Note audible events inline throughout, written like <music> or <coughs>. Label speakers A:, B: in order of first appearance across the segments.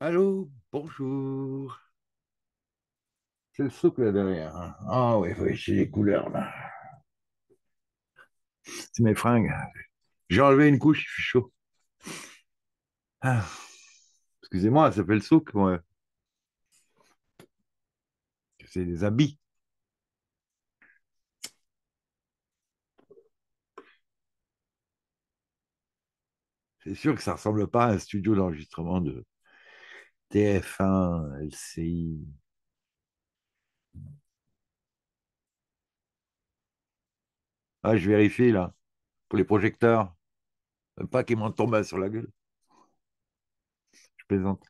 A: Allô, bonjour. C'est le souk là derrière. Hein. Ah oui, oui, les couleurs là. C'est mes fringues. J'ai enlevé une couche, je suis chaud. Ah. Excusez-moi, ça fait le souk. C'est des habits. C'est sûr que ça ne ressemble pas à un studio d'enregistrement de, TF1, LCI. Ah, je vérifie là, pour les projecteurs. Pas qu'ils m'en tombent sur la gueule. Je plaisante.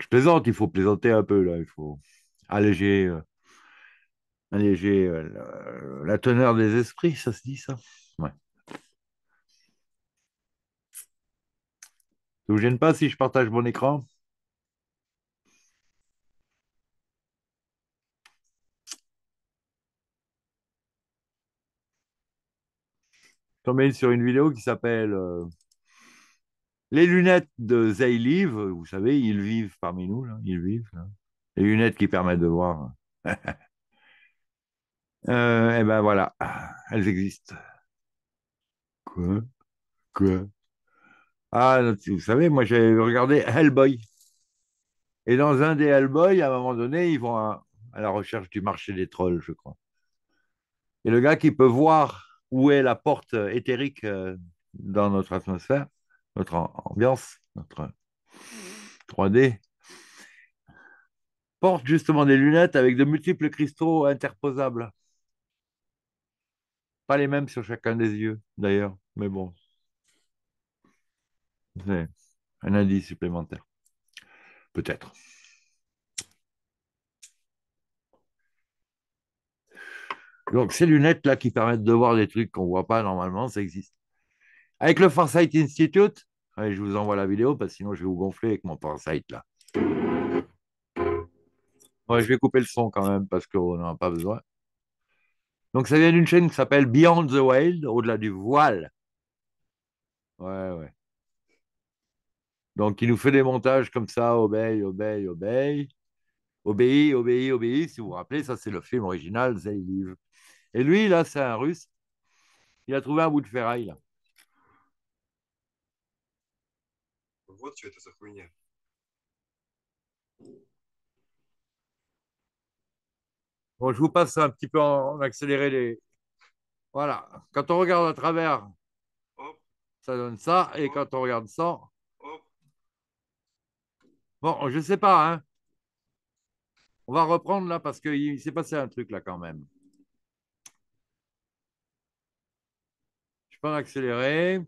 A: Je plaisante, il faut plaisanter un peu là, il faut alléger, euh, alléger euh, la teneur des esprits, ça se dit ça. Ça vous gêne pas si je partage mon écran Je tombé sur une vidéo qui s'appelle euh, Les lunettes de Zeiliv, Vous savez, ils vivent parmi nous, ils vivent. Les lunettes qui permettent de voir. <laughs> Euh, eh et ben voilà, ah, elles existent. Quoi Quoi ah, vous savez, moi j'avais regardé Hellboy. Et dans un des Hellboy, à un moment donné, ils vont à, à, la recherche du marché des trolls, je crois. Et le gars qui peut voir où est la porte éthérique euh, dans notre atmosphère, notre ambiance, notre 3D, porte justement des lunettes avec de multiples cristaux interposables. Pas les mêmes sur chacun des yeux, d'ailleurs, mais bon, c'est un indice supplémentaire. Peut-être. Donc, ces lunettes-là qui permettent de voir des trucs qu'on ne voit pas normalement, ça existe. Avec le Farsight Institute, je vous envoie la vidéo parce que sinon je vais vous gonfler avec mon Farsight là. je vais couper le son quand même parce qu'on n'en a pas besoin. Donc, ça vient d'une chaîne qui s'appelle Beyond the Wild, au-delà du voile. Ouais, ouais. Donc, il nous fait des montages comme ça, obéi, obéi, obéi, obéi, obéi, obéi. Si vous vous rappelez, ça, c'est le film original, Zayliv. Et lui, là, c'est un russe. Il a trouvé un bout de ferraille, là. Bon, je vous passe un petit peu en, accéléré les. Voilà. Quand on regarde à travers, ça donne ça. Et quand on regarde ça, Bon, je ne sais pas. Hein. On va reprendre là parce qu'il s'est passé un truc là quand même. Je peux en accélérer.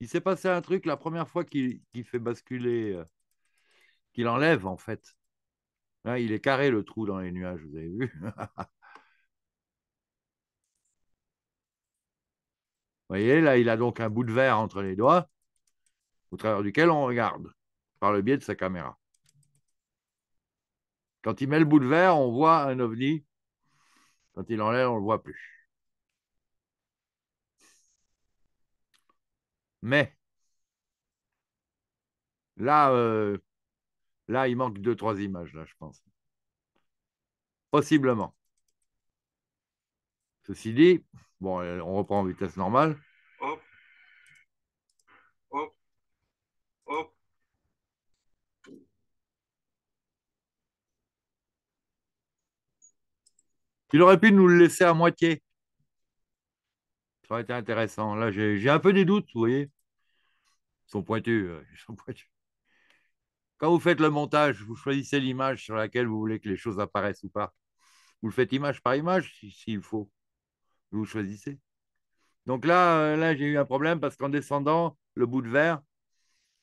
A: Il s'est passé un truc la première fois qu'il fait basculer, euh, qu'il enlève en fait. Hein, il est carré le trou dans les nuages, vous avez vu. <laughs> Vous voyez, là, il a donc un bout de verre entre les doigts au travers duquel on regarde par le biais de sa caméra. Quand il met le bout de verre, on voit un ovni. Quand il enlève, on ne le voit plus. Mais là, euh, là, il manque deux, trois images, là, je pense. Possiblement. Ceci dit, bon, on reprend en vitesse normale. Il aurait pu nous le laisser à moitié. Ça aurait été intéressant. Là, j'ai un peu des doutes, vous voyez. Euh, ils sont pointus, Quand vous faites le montage, vous choisissez l'image sur laquelle vous voulez que les choses apparaissent ou pas. Vous le faites image par image, s'il faut. Vous choisissez. Donc là, euh, là j'ai eu un problème parce qu'en descendant, le bout de verre,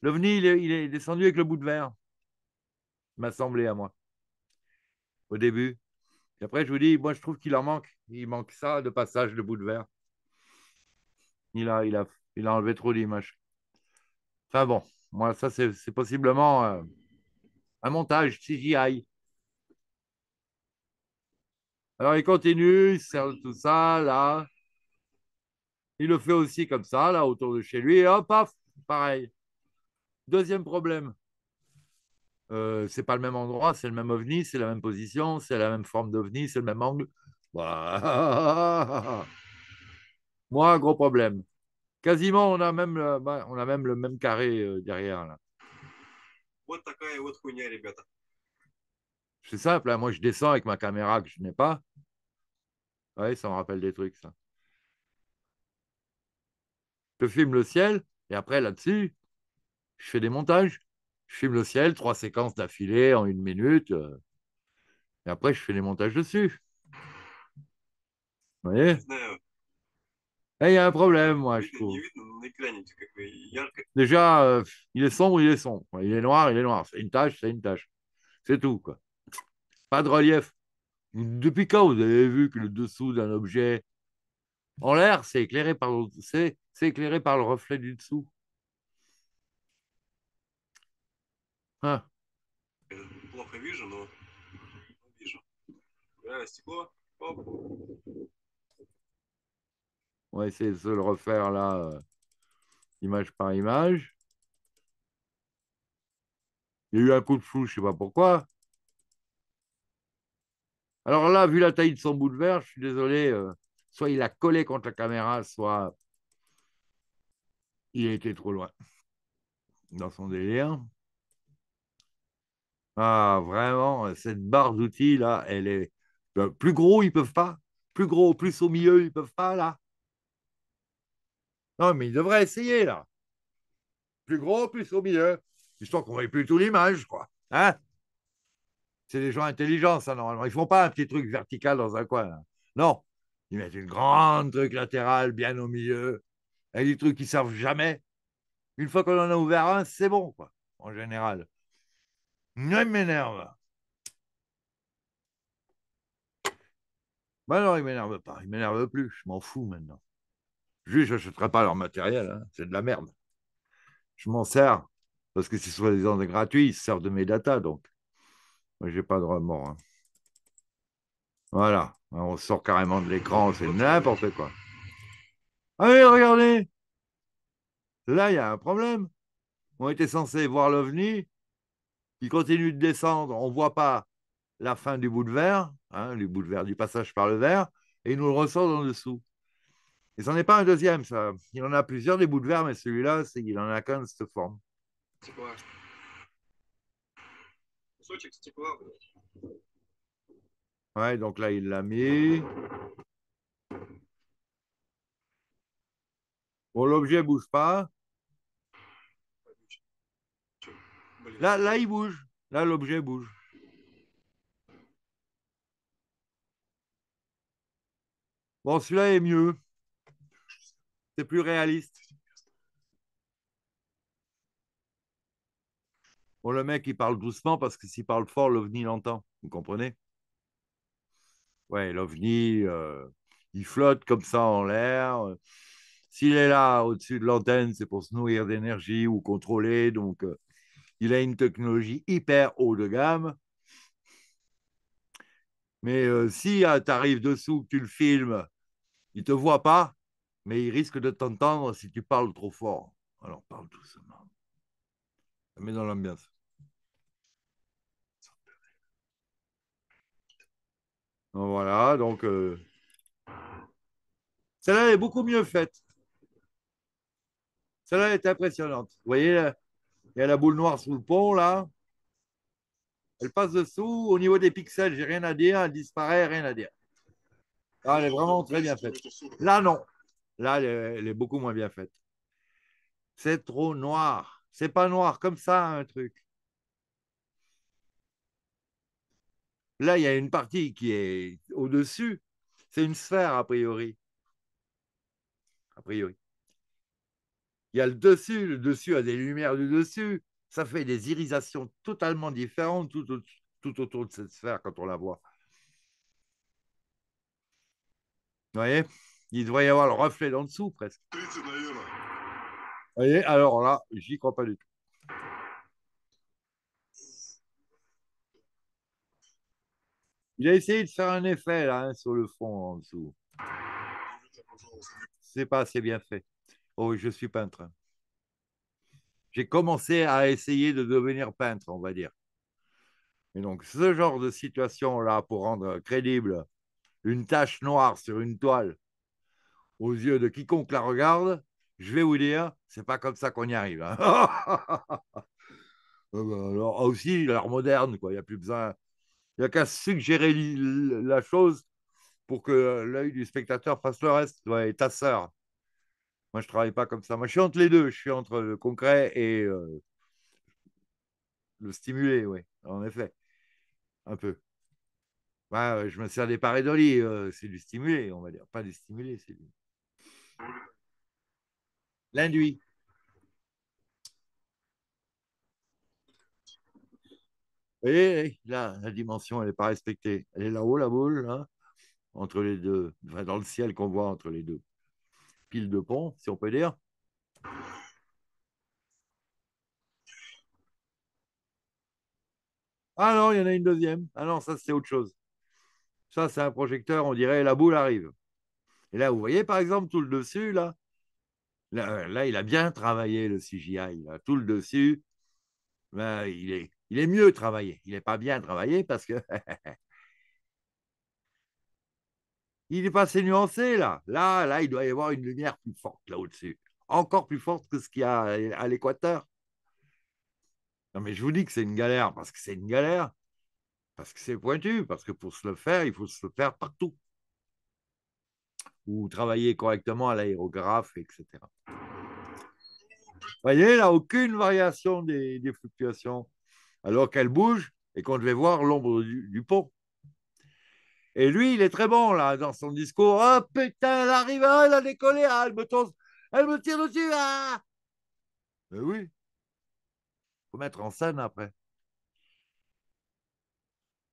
A: l'OVNI, il, il est descendu avec le bout de verre m'a semblé à moi. Au début. Et après, je vous dis, moi, je trouve qu'il en manque. Il manque ça, de passage, le bout de verre. Il a, il a, il a enlevé trop d'images. Enfin bon, moi, ça, c'est possiblement euh, un montage CGI. Alors, il continue, il sert tout ça, là. Il le fait aussi comme ça, là, autour de chez lui. Et hop, paf, pareil. Deuxième problème c'est pas le même endroit, c'est le même ovni, c'est la même position, c'est la même forme d'ovni, c'est le même angle. <laughs> Moi, gros problème. Quasiment, on a même le, bah, on a même, le même carré derrière. Là. C'est simple, hein. moi je descends avec ma caméra que je n'ai pas. Oui, ça me rappelle des trucs, ça. Je filme le ciel et après là-dessus, je fais des montages je filme le ciel, trois séquences d'affilée en une minute. Euh, et après, je fais les montages dessus. Vous voyez eh, Il y a un problème, moi, Déjà, euh, il est sombre, il est sombre. Il est noir, il est noir. C'est une tâche, c'est une tâche. C'est tout, quoi. Pas de relief. Depuis quand vous avez vu que le dessous d'un objet en l'air, c'est éclairé par c'est éclairé par le reflet du dessous On va essayer de se le refaire là, euh, image par image. Il y a eu un coup de flou, je ne sais pas pourquoi. Alors là, vu la taille de son bout de verre, je suis désolé, euh, soit il a collé contre la caméra, soit il a été trop loin dans son délire. Ah, vraiment, euh, cette barre d'outils, là, elle est. Ben, plus gros, ils peuvent pas. Plus gros, plus au milieu, ils peuvent pas, là. Non, mais ils devraient essayer, là. Plus gros, plus au milieu. Histoire qu'on ne plus tout l'image, quoi. Hein C'est des gens intelligents, ça, normalement. Ils font pas un petit truc vertical dans un coin. Hein. Non. Ils mettent une grande truc latérale bien au milieu. Avec des trucs qui ne servent jamais. Une fois qu'on en a ouvert un, c'est bon, quoi, en général. Non, il m'énerve. Bah non, il m'énerve pas. Il m'énerve plus. Je m'en fous maintenant. Juste, n'achèterai pas leur matériel. Hein, c'est de la merde. Je m'en sers parce que c'est soi-disant gratuit. Ils se servent de mes datas. Donc, moi, j'ai pas de remords. Hein. Voilà. Hein, on sort carrément de l'écran. C'est n'importe quoi. Allez, regardez. Là, il y a un problème. On était censé voir l'OVNI. Il continue de descendre, on ne voit pas la fin du bout de verre, hein, bout du passage par le verre, et il nous le ressort en dessous. Et ce n'est pas un deuxième, ça. Il en a plusieurs des bouts de verre, mais celui-là, il en a qu'un de cette forme. Ouais, donc là, il l'a mis. Bon, l'objet bouge pas. Là, il bouge. Là, l'objet bouge. Bon, celui-là est mieux. C'est plus réaliste. Bon, le mec, il parle doucement parce que s'il parle fort, l'OVNI l'entend. Vous comprenez Ouais, l'OVNI, euh, il flotte comme ça en l'air. S'il est là au-dessus de l'antenne, c'est pour se nourrir d'énergie ou contrôler. Donc, euh, il a une technologie hyper haut de gamme. Mais euh, si euh, tu arrives dessous, que tu le filmes, il ne te voit pas, mais il risque de t'entendre si tu parles trop fort. Alors parle doucement. Ça met dans l'ambiance. Voilà, donc euh, celle-là est beaucoup mieux faite. Celle-là est impressionnante. Vous voyez, il a la boule noire sous le pont, là. Elle passe dessous. Au niveau des pixels, j'ai rien à dire. Elle disparaît, rien à dire. Ah, elle est vraiment très bien faite. Là, non. Là, elle est, elle est beaucoup moins bien faite. C'est trop noir. C'est pas noir comme ça, un truc. Là, il y a une partie qui est au-dessus. C'est une sphère, a priori. A priori il y a le dessus, le dessus a des lumières du dessus, ça fait des irisations totalement différentes tout, autour de cette sphère quand on la voit. Vous voyez Il devrait y avoir le reflet d'en dessous presque. Vous voyez Alors là, j'y crois pas du tout. Il a essayé de faire un effet là, hein, sur le fond en dessous. C'est pas assez bien fait. Oh, je suis peintre. J'ai commencé à essayer de devenir peintre, on va dire. Et donc, ce genre de situation-là, pour rendre crédible une tache noire sur une toile aux yeux de quiconque la regarde, je vais vous dire, c'est pas comme ça qu'on y arrive. Hein. <laughs> Ah ben alors, ah aussi, l'art moderne, quoi. Il n'y a plus besoin. Il n'y a qu'à suggérer la chose pour que l'œil du spectateur fasse le reste. Ouais, ta sœur. Moi, je ne travaille pas comme ça. Moi, je suis entre les deux. Je suis entre le concret et euh, le stimulé, oui, en effet. Un peu. Bah, euh, je me sers des parédolies. Euh, c'est du stimulé, on va dire. Pas du stimulé, c'est du. L'induit. Vous voyez, eh, là, la dimension, elle n'est pas respectée. Elle est là-haut, la boule, là, hein, entre les deux, dans le ciel qu'on voit entre les deux pile de pont, si on peut dire. Ah non, il y en a une deuxième. Ah non, ça, c'est autre chose. Ça, c'est un projecteur, on dirait, la boule arrive. Et là, vous voyez, par exemple, tout le dessus, là, là, il a bien travaillé, le CGI. Tout le dessus, il, est, il est mieux travaillé. Il n'est pas bien travaillé parce que <laughs> Il n'est pas assez nuancé, là. Là, là, il doit y avoir une lumière plus forte, là, au-dessus. Encore plus forte que ce qu'il y a à l'équateur. Non, mais je vous dis que c'est une galère, parce que c'est une galère, parce que c'est pointu, parce que pour se le faire, il faut se le faire partout. Ou travailler correctement à l'aérographe, etc. Vous voyez, là, aucune variation des, fluctuations, alors qu'elle bouge et qu'on devait voir l'ombre du pont. Et lui, il est très bon là dans son discours. Oh putain, elle arrive, oh, elle a décollé, ah, elle me, tire dessus. Ah Mais oui, faut mettre en scène après.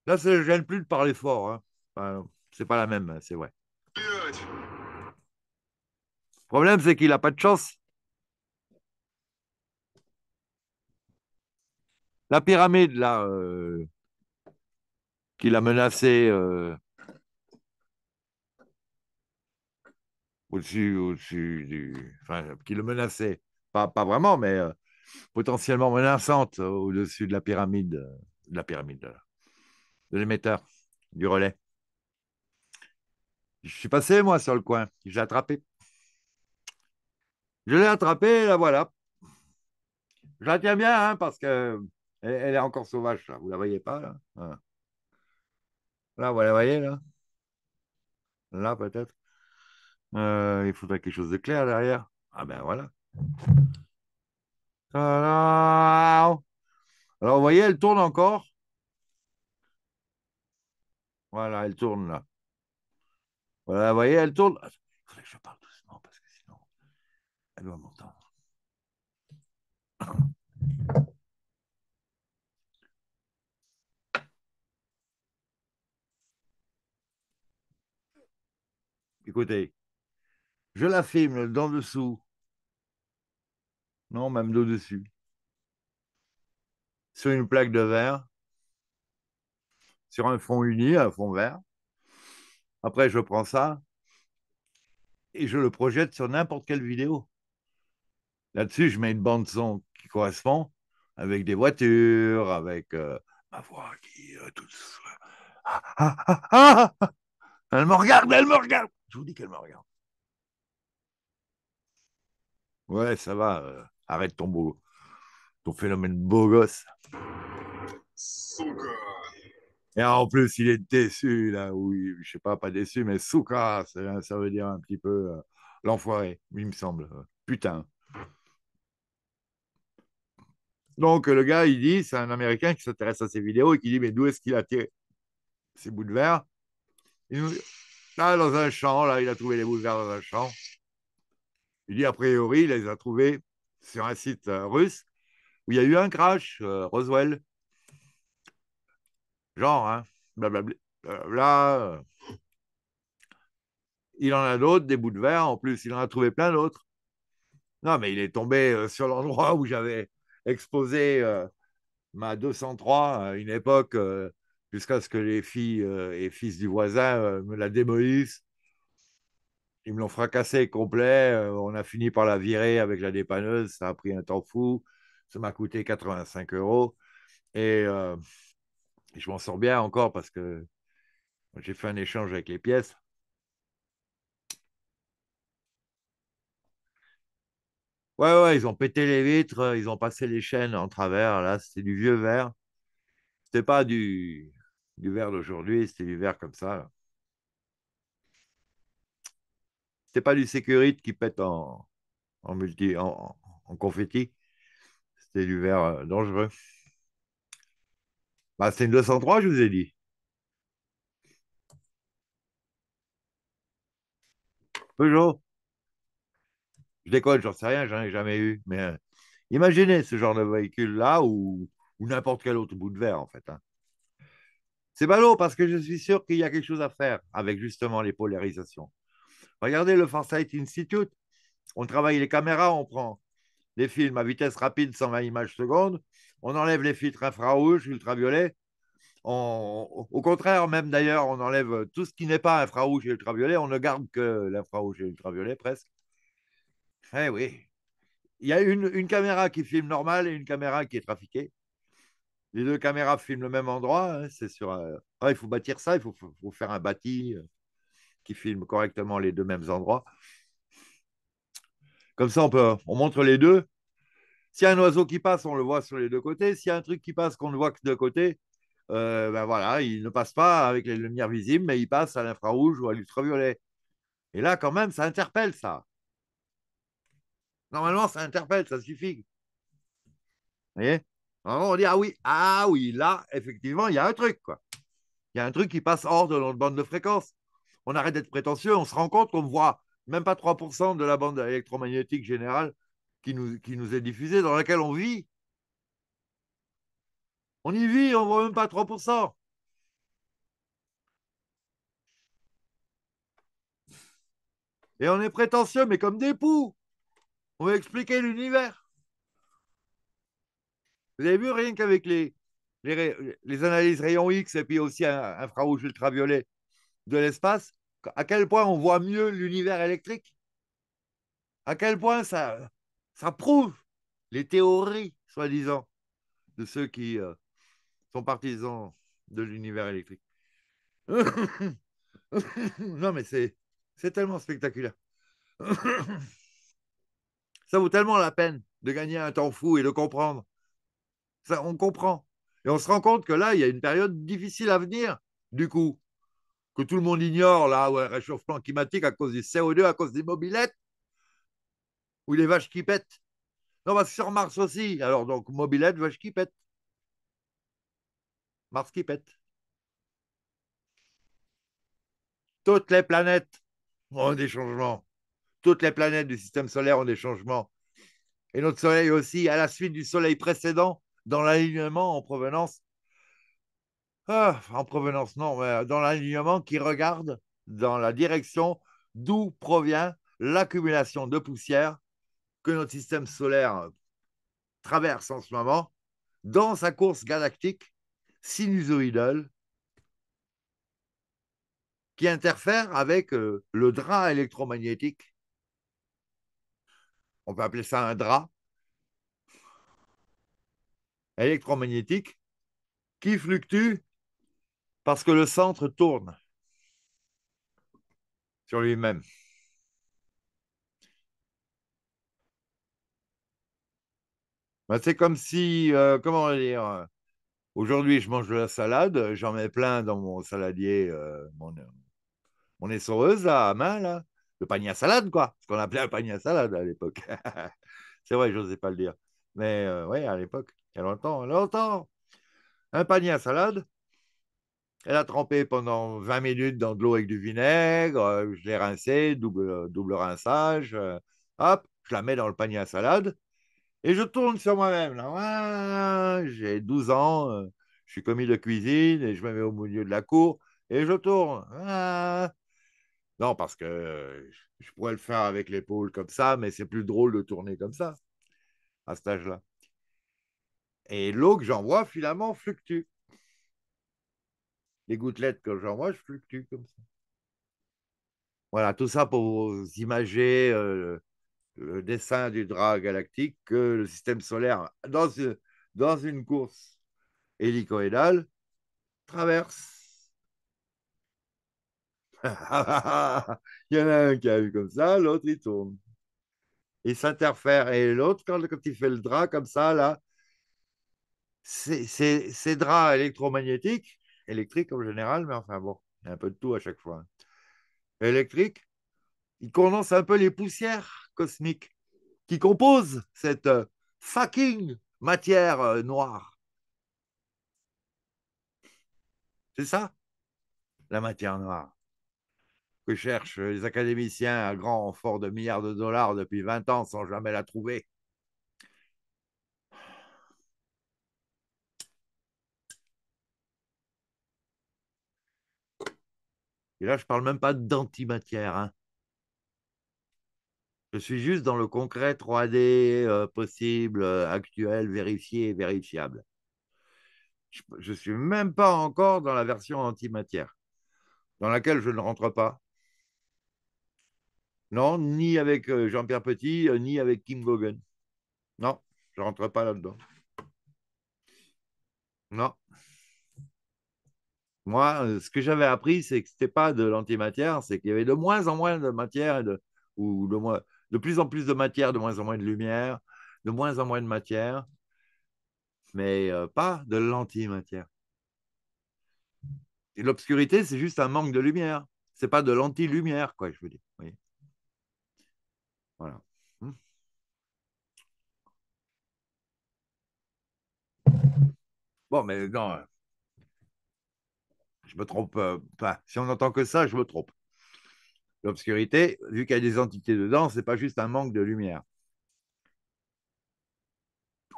A: Là, ça ne gêne plus de parler fort. Hein. c'est pas la même, hein, c'est vrai. Le problème, c'est qu'il n'a pas de chance. La pyramide, là, euh, qu'il a l'a menacé, euh, au-dessus, au-dessus du. qui le menaçait. Pas, pas vraiment, mais euh, potentiellement menaçante euh, au-dessus euh, de la pyramide, de la pyramide de l'émetteur, du relais. Je suis passé, moi, sur le coin. J'ai attrapé. Je l'ai attrapé, la voilà. Je la tiens bien, hein, parce que elle, est encore sauvage, là. Vous la voyez pas, là Là, vous la voyez, là Là, peut-être euh, il faudrait quelque chose de clair derrière. Ah ben voilà. Alors, vous voyez, elle tourne encore. Voilà, elle tourne là. Voilà, vous voyez, elle tourne. Ah, il faudrait que je parle doucement parce que sinon, elle doit m'entendre. Écoutez. Je la filme d'en dessous. Non, même d'au-dessus. Sur une plaque de verre. Sur un fond uni, un fond vert. Après, je prends ça et je le projette sur n'importe quelle vidéo. Là-dessus, je mets une bande son qui correspond avec des voitures, avec euh, ma voix qui euh, ah, ah, ah, Elle me regarde, elle me regarde. Je vous dis qu'elle me regarde. Ouais, ça va. Euh, arrête ton boulot, ton phénomène beau gosse. Souka. Et en plus, il est déçu, là, oui, je sais pas, pas déçu, mais Souka, ça, veut dire un petit peu euh, l'enfoiré, il me semble. Putain. Donc, le gars, il dit, c'est un Américain qui s'intéresse à ses vidéos et qui dit, mais d'où est-ce qu'il a tiré ces bouts de verre il nous... Là, dans un champ, là, il a trouvé les bouts de verre dans un champ. Il dit, a priori, il les a trouvés sur un site euh, russe où il y a eu un crash, euh, Roswell. Genre, hein, blablabla. là, il en a d'autres, des bouts de verre en plus, il en a trouvé plein d'autres. Non, mais il est tombé euh, sur l'endroit où j'avais exposé ma 203 à une époque, jusqu'à ce que les filles et fils du voisin me la démolissent ils me l'ont fracassé complet. Euh, on a fini par la virer avec la dépanneuse. Ça a pris un temps fou. Ça m'a coûté 85 euros. Et euh, je m'en sors bien encore parce que j'ai fait un échange avec les pièces. Ouais, ouais, ils ont pété les vitres, euh, ils ont passé les chaînes en travers. Là, c'était du vieux verre. C'était pas du, du verre d'aujourd'hui, c'était du verre comme ça. pas du sécurite qui pète en, multi, en, confetti. C'était du verre euh, dangereux. Bah, c'est une 203, je vous ai dit. Peugeot. Je déconne, j'en sais rien, j'en ai jamais eu. Mais euh, imaginez ce genre de véhicule-là ou, n'importe quel autre bout de verre, en fait. Hein. C'est ballot parce que je suis sûr qu'il y a quelque chose à faire avec justement les polarisations. Regardez le Farsight Institute. On travaille les caméras, on prend les films à vitesse rapide, 120 images seconde On enlève les filtres infrarouges, ultraviolets. au contraire, même d'ailleurs, on enlève tout ce qui n'est pas infrarouge et ultraviolet. On ne garde que l'infrarouge et l'ultraviolet presque. Eh oui. Il y a une, caméra qui filme normal et une caméra qui est trafiquée. Les deux caméras filment le même endroit. Hein. c'est sur. Ah, il faut bâtir ça, il faut, faut faire un bâti. Euh, qui filment correctement les deux mêmes endroits. Comme ça, on, peut, on montre les deux. S'il y a un oiseau qui passe, on le voit sur les deux côtés. S'il y a un truc qui passe qu'on ne voit que de côté, euh, ben voilà, il ne passe pas avec les lumières visibles, mais il passe à l'infrarouge ou à l'ultraviolet. Et là, quand même, ça interpelle ça. Normalement, ça interpelle, ça suffit. Vous voyez on dit ah oui, ah oui, là, effectivement, il y a un truc, quoi. Il y a un truc qui passe hors de notre bande de fréquence on arrête d'être prétentieux, on se rend compte qu'on voit même pas 3% de la bande électromagnétique générale qui nous, qui nous est diffusée, dans laquelle on vit. On y vit, on ne voit même pas 3%. Et on est prétentieux, mais comme des poux. On veut expliquer l'univers. Vous avez vu rien qu'avec les, les, analyses rayons X et puis aussi infrarouge ultraviolet de l'espace, à quel point on voit mieux l'univers électrique, à quel point ça, ça prouve les théories, soi-disant, de ceux qui euh, sont partisans de l'univers électrique. <laughs> non, mais c'est, tellement spectaculaire. <coughs> ça vaut tellement la peine de gagner un temps fou et de comprendre. Ça, on comprend. Et on se rend compte que là, il y a une période difficile à venir, du coup que tout le monde ignore, là, ouais, réchauffement climatique à cause du CO2, à cause des mobilettes, ou les vaches qui pètent. Non, parce que sur Mars aussi, alors donc mobilette, vaches qui pètent. Mars qui pète. Toutes les planètes ont des changements. Toutes les planètes du système solaire ont des changements. Et notre Soleil aussi, à la suite du Soleil précédent, dans l'alignement en provenance ah, en provenance, non, mais euh, dans l'alignement qui regarde dans la direction d'où provient l'accumulation de poussière que notre système solaire euh, traverse en ce moment dans sa course galactique sinusoïdale qui interfère avec euh, le drap électromagnétique. On peut appeler ça un drap électromagnétique qui fluctue parce que le centre tourne sur lui-même. Ben, c'est comme si, euh, comment dire, euh, aujourd'hui je mange de la salade, j'en mets plein dans mon saladier, euh, mon, mon essoreuse là, à main, là. le panier à salade, quoi, ce qu'on appelait un panier à salade à l'époque. <laughs> c'est vrai, je n'osais pas le dire. Mais ouais, oui, à l'époque, il y a longtemps, longtemps. Un panier à salade, elle a trempé pendant 20 minutes dans de l'eau avec du vinaigre. Euh, je l'ai rincée, double, euh, rinçage. Euh, hop, je la mets dans le panier à salade. Et je tourne sur moi-même. j'ai 12 ans, je suis commis de cuisine et je me mets au milieu de la cour et je tourne. Non, parce que je pourrais le faire avec l'épaule comme ça, mais c'est plus drôle de tourner comme ça à cet âge-là. Et l'eau que j'envoie, finalement, fluctue les gouttelettes que j'envoie, je fluctue comme ça. Voilà, tout ça pour vous imager euh, le dessin du drap galactique que le système solaire, dans une, dans une course hélicoïdale, traverse. <laughs> il y en a un qui a eu comme ça, l'autre il tourne. Il s'interfère. Et l'autre, quand, quand il fait le drap comme ça, là, ces draps électromagnétiques, électrique en général, mais enfin bon, il y a un peu de tout à chaque fois. Hein. Électrique, il condense un peu les poussières cosmiques qui composent cette euh, fucking matière euh, noire. C'est ça, la matière noire que cherchent les académiciens à grand fort de milliards de dollars depuis 20 ans sans jamais la trouver. Et là, je ne parle même pas d'antimatière. Hein. Je suis juste dans le concret 3D euh, possible, euh, actuel, vérifié, vérifiable. Je ne suis même pas encore dans la version antimatière, dans laquelle je ne rentre pas. Non, ni avec euh, Jean-Pierre Petit, ni avec Kim Gogan. Non, je ne rentre pas là-dedans. Non. Moi, euh, ce que j'avais appris, c'est que ce n'était pas de l'antimatière, c'est qu'il y avait de moins en moins de matière, de, ou de, de plus en plus de matière, de moins en moins de lumière, de moins en moins de matière, mais euh, pas de l'antimatière. L'obscurité, c'est juste un manque de lumière. C'est pas de l'anti-lumière, quoi, je veux dire. Voilà. Hum. Bon, mais non, euh, je me trompe euh, pas. Si on n'entend que ça, je me trompe. L'obscurité, vu qu'il y a des entités dedans, ce n'est pas juste un manque de lumière.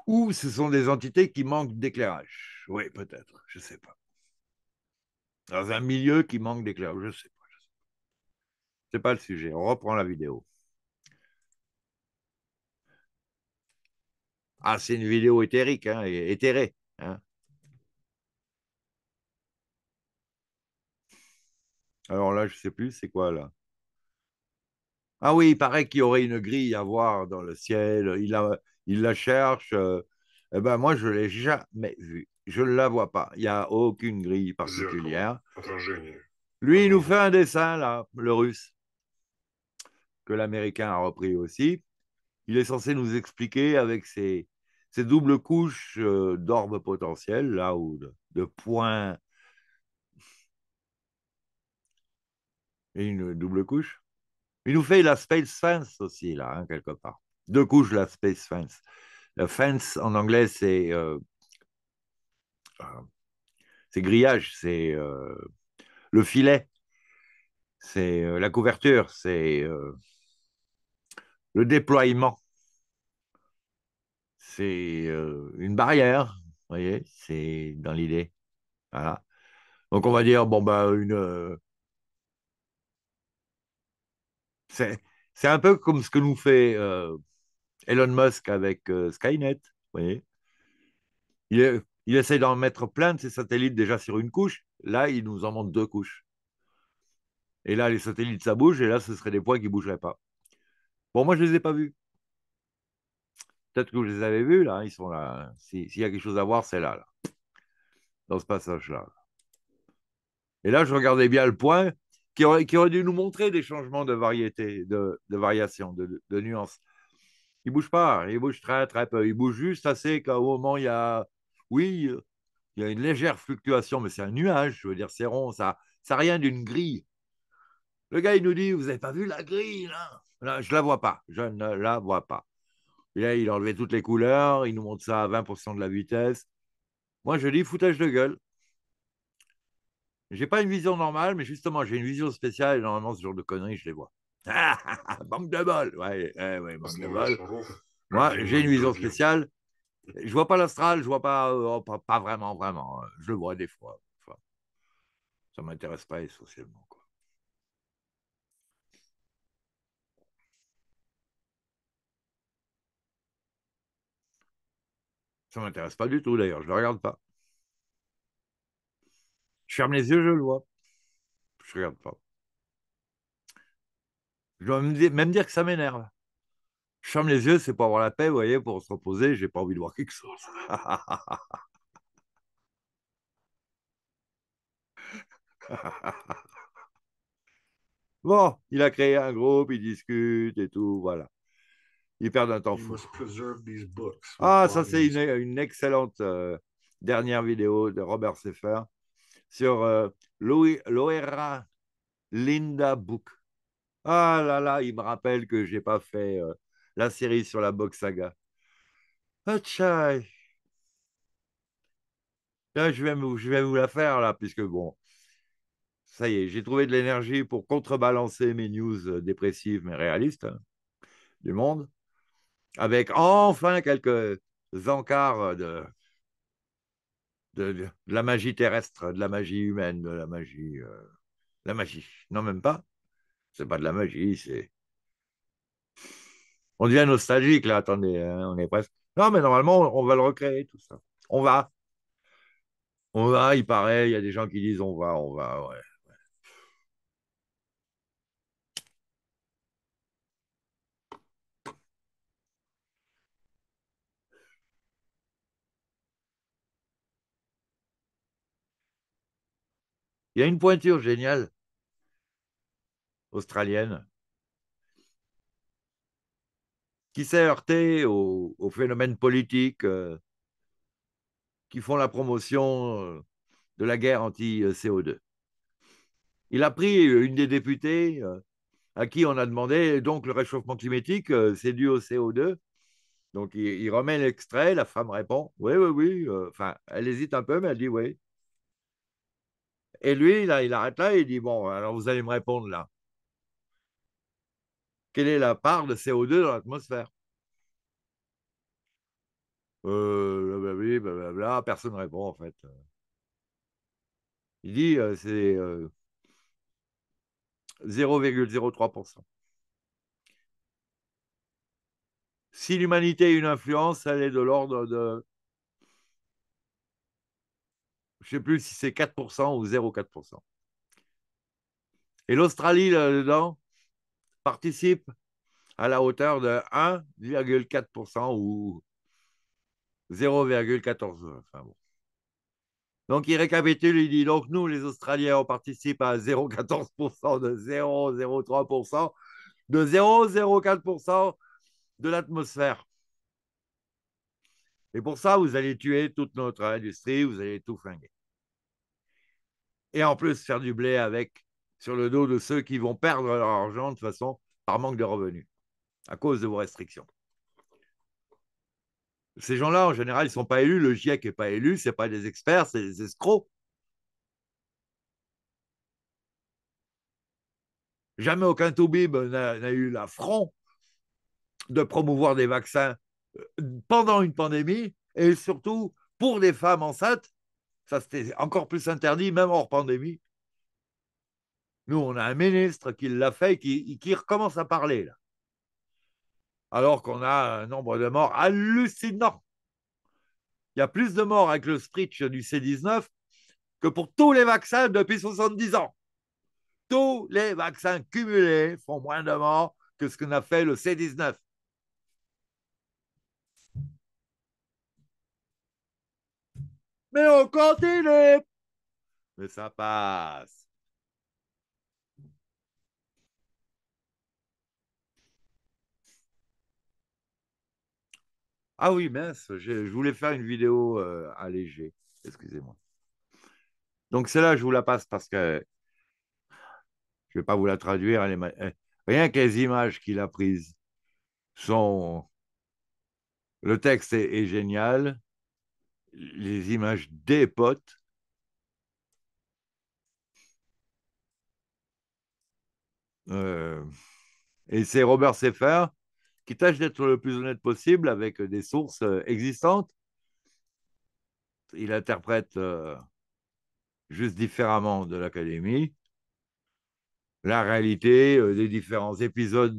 A: Ou ce sont des entités qui manquent d'éclairage. Oui, peut-être, je ne sais pas. Dans un milieu qui manque d'éclairage, je ne sais pas. Ce n'est pas le sujet. On reprend la vidéo. Ah, c'est une vidéo éthérique, hein, éthérée. Hein. Alors là, je ne sais plus, c'est quoi là Ah oui, il paraît qu'il y aurait une grille à voir dans le ciel. Il, a, il la cherche. Euh, eh ben moi, je ne l'ai jamais vue. Je ne la vois pas. Il n'y a aucune grille particulière. Lui, il ah nous fait un dessin, là, le russe, que l'américain a repris aussi. Il est censé nous expliquer avec ses, ces doubles couches euh, d'orbes potentielles, là, où de, points une double couche. Il nous fait la Space Fence aussi, là, hein, quelque part. Deux couches, la Space Fence. La fence, en anglais, c'est euh, euh, c'est grillage, c'est euh, le filet, c'est la couverture, c'est le déploiement. C'est une barrière, vous voyez, c'est dans l'idée. Voilà. Donc on va dire, bon, ben, une c'est un peu comme ce que nous fait euh, Elon Musk avec euh, Skynet. Vous il, il essaie d'en mettre plein de ses satellites déjà sur une couche. Là, il nous en monte deux couches. Et là, les satellites, ça bouge. Et là, ce seraient des points qui ne bougeraient pas. Bon, moi, je ne les ai pas vus. Peut-être que vous les avez vus, là. Ils sont là. S'il y a quelque chose à voir, c'est là, là. Dans ce passage-là. Et là, je regardais bien le point qui aurait, dû nous montrer des changements de variété, de, de variation, de, nuances. Il bouge pas, il bouge très très peu. Il bouge juste assez qu'au moment il y a, oui, il y a une légère fluctuation, mais c'est un nuage, je veux dire, c'est rond, ça, ça rien d'une grille. Le gars, il nous dit, vous n'avez pas vu la grille là, Je la vois pas, je ne la vois pas. là, il a enlevé toutes les couleurs, il nous montre ça à 20% de la vitesse. Moi, je dis foutage de gueule. J'ai pas une vision normale, mais justement, j'ai une vision spéciale et normalement, ce genre de conneries, je les vois. <laughs> banque de bol Ouais, de bol. Moi, j'ai une vision spéciale. Je vois pas l'astral, je vois euh, oh, pas, pas, vraiment, vraiment. Je le vois des fois. Ça ça m'intéresse pas essentiellement. Quoi. Ça m'intéresse pas du tout d'ailleurs, je ne le regarde pas. Je ferme les yeux, je le vois. Je regarde pas. Je dois même dire que ça m'énerve. Je ferme les yeux, c'est pour avoir la paix, vous voyez, pour se reposer. J'ai pas envie de voir quelque chose. <laughs> bon, il a créé un groupe, il discute et tout, voilà. Il perd un temps fou. Ah, ça, c'est une, excellente euh, dernière vidéo de Robert Seffer sur euh, Loera Linda Book. Ah là là, il me rappelle que j'ai pas fait euh, la série sur la box saga. Achai. Là, je vais, vous, je vais vous la faire là, puisque bon, ça y est, j'ai trouvé de l'énergie pour contrebalancer mes news euh, dépressives mais réalistes hein, du monde, avec enfin quelques encarts de de, la magie terrestre, de la magie humaine, de la magie. Euh, la magie. Non, même pas. C'est pas de la magie, c'est. On devient nostalgique, là, attendez, hein, on est presque. Non, mais normalement, on va le recréer, tout ça. On va. On va, il paraît, il y a des gens qui disent on va, on va, ouais. Il y a une pointure géniale australienne qui s'est heurtée aux, phénomènes politiques euh, qui font la promotion euh, de la guerre anti-CO2. Il a pris une des députées euh, à qui on a demandé, donc le réchauffement climatique, c'est dû au CO2. Donc il, il remet l'extrait, la femme répond, oui, oui, oui, enfin, elle hésite un peu, mais elle dit oui. Et lui, là, il arrête là et il dit, bon, alors vous allez me répondre là. Quelle est la part de CO2 dans l'atmosphère euh, bah bah, bah, personne ne répond en fait. Il dit, euh, c'est 0,03%. Euh, si l'humanité a une influence, elle est de l'ordre de je ne sais plus si c'est 4% ou 0,4%. Et l'Australie, là-dedans, participe à la hauteur de 1,4% ou 0,14%. Donc, il récapitule, il dit, donc nous, les Australiens, on participe à 0,14%, de 0,03%, de 0,04% de l'atmosphère. Et pour ça, vous allez tuer toute notre industrie, vous allez tout flinguer. Et en plus, faire du blé avec sur le dos de ceux qui vont perdre leur argent de façon par manque de revenus à cause de vos restrictions. Ces gens-là, en général, ils ne sont pas élus. Le GIEC n'est pas élu. Ce pas des experts, c'est des escrocs. Jamais aucun Toubib n'a eu l'affront de promouvoir des vaccins pendant une pandémie et surtout pour les femmes enceintes. Ça, c'était encore plus interdit, même hors pandémie. Nous, on a un ministre qui l'a fait et qui, recommence à parler, là. Alors qu'on a un nombre de morts hallucinant. Il y a plus de morts avec le stretch du C19 que pour tous les vaccins depuis 70 ans. Tous les vaccins cumulés font moins de morts que ce qu'on a fait le C19. mais on continue. Mais ça passe. Ah oui, mince, je, voulais faire une vidéo euh, allégée. Excusez-moi. Donc celle-là, je vous la passe parce que je ne vais pas vous la traduire. Rien que les images qu'il a prises sont... Le texte est génial les images des potes. Euh, et c'est Robert Seffer qui tâche d'être le plus honnête possible avec des sources euh, existantes. Il interprète euh, juste différemment de l'académie la réalité des différents épisodes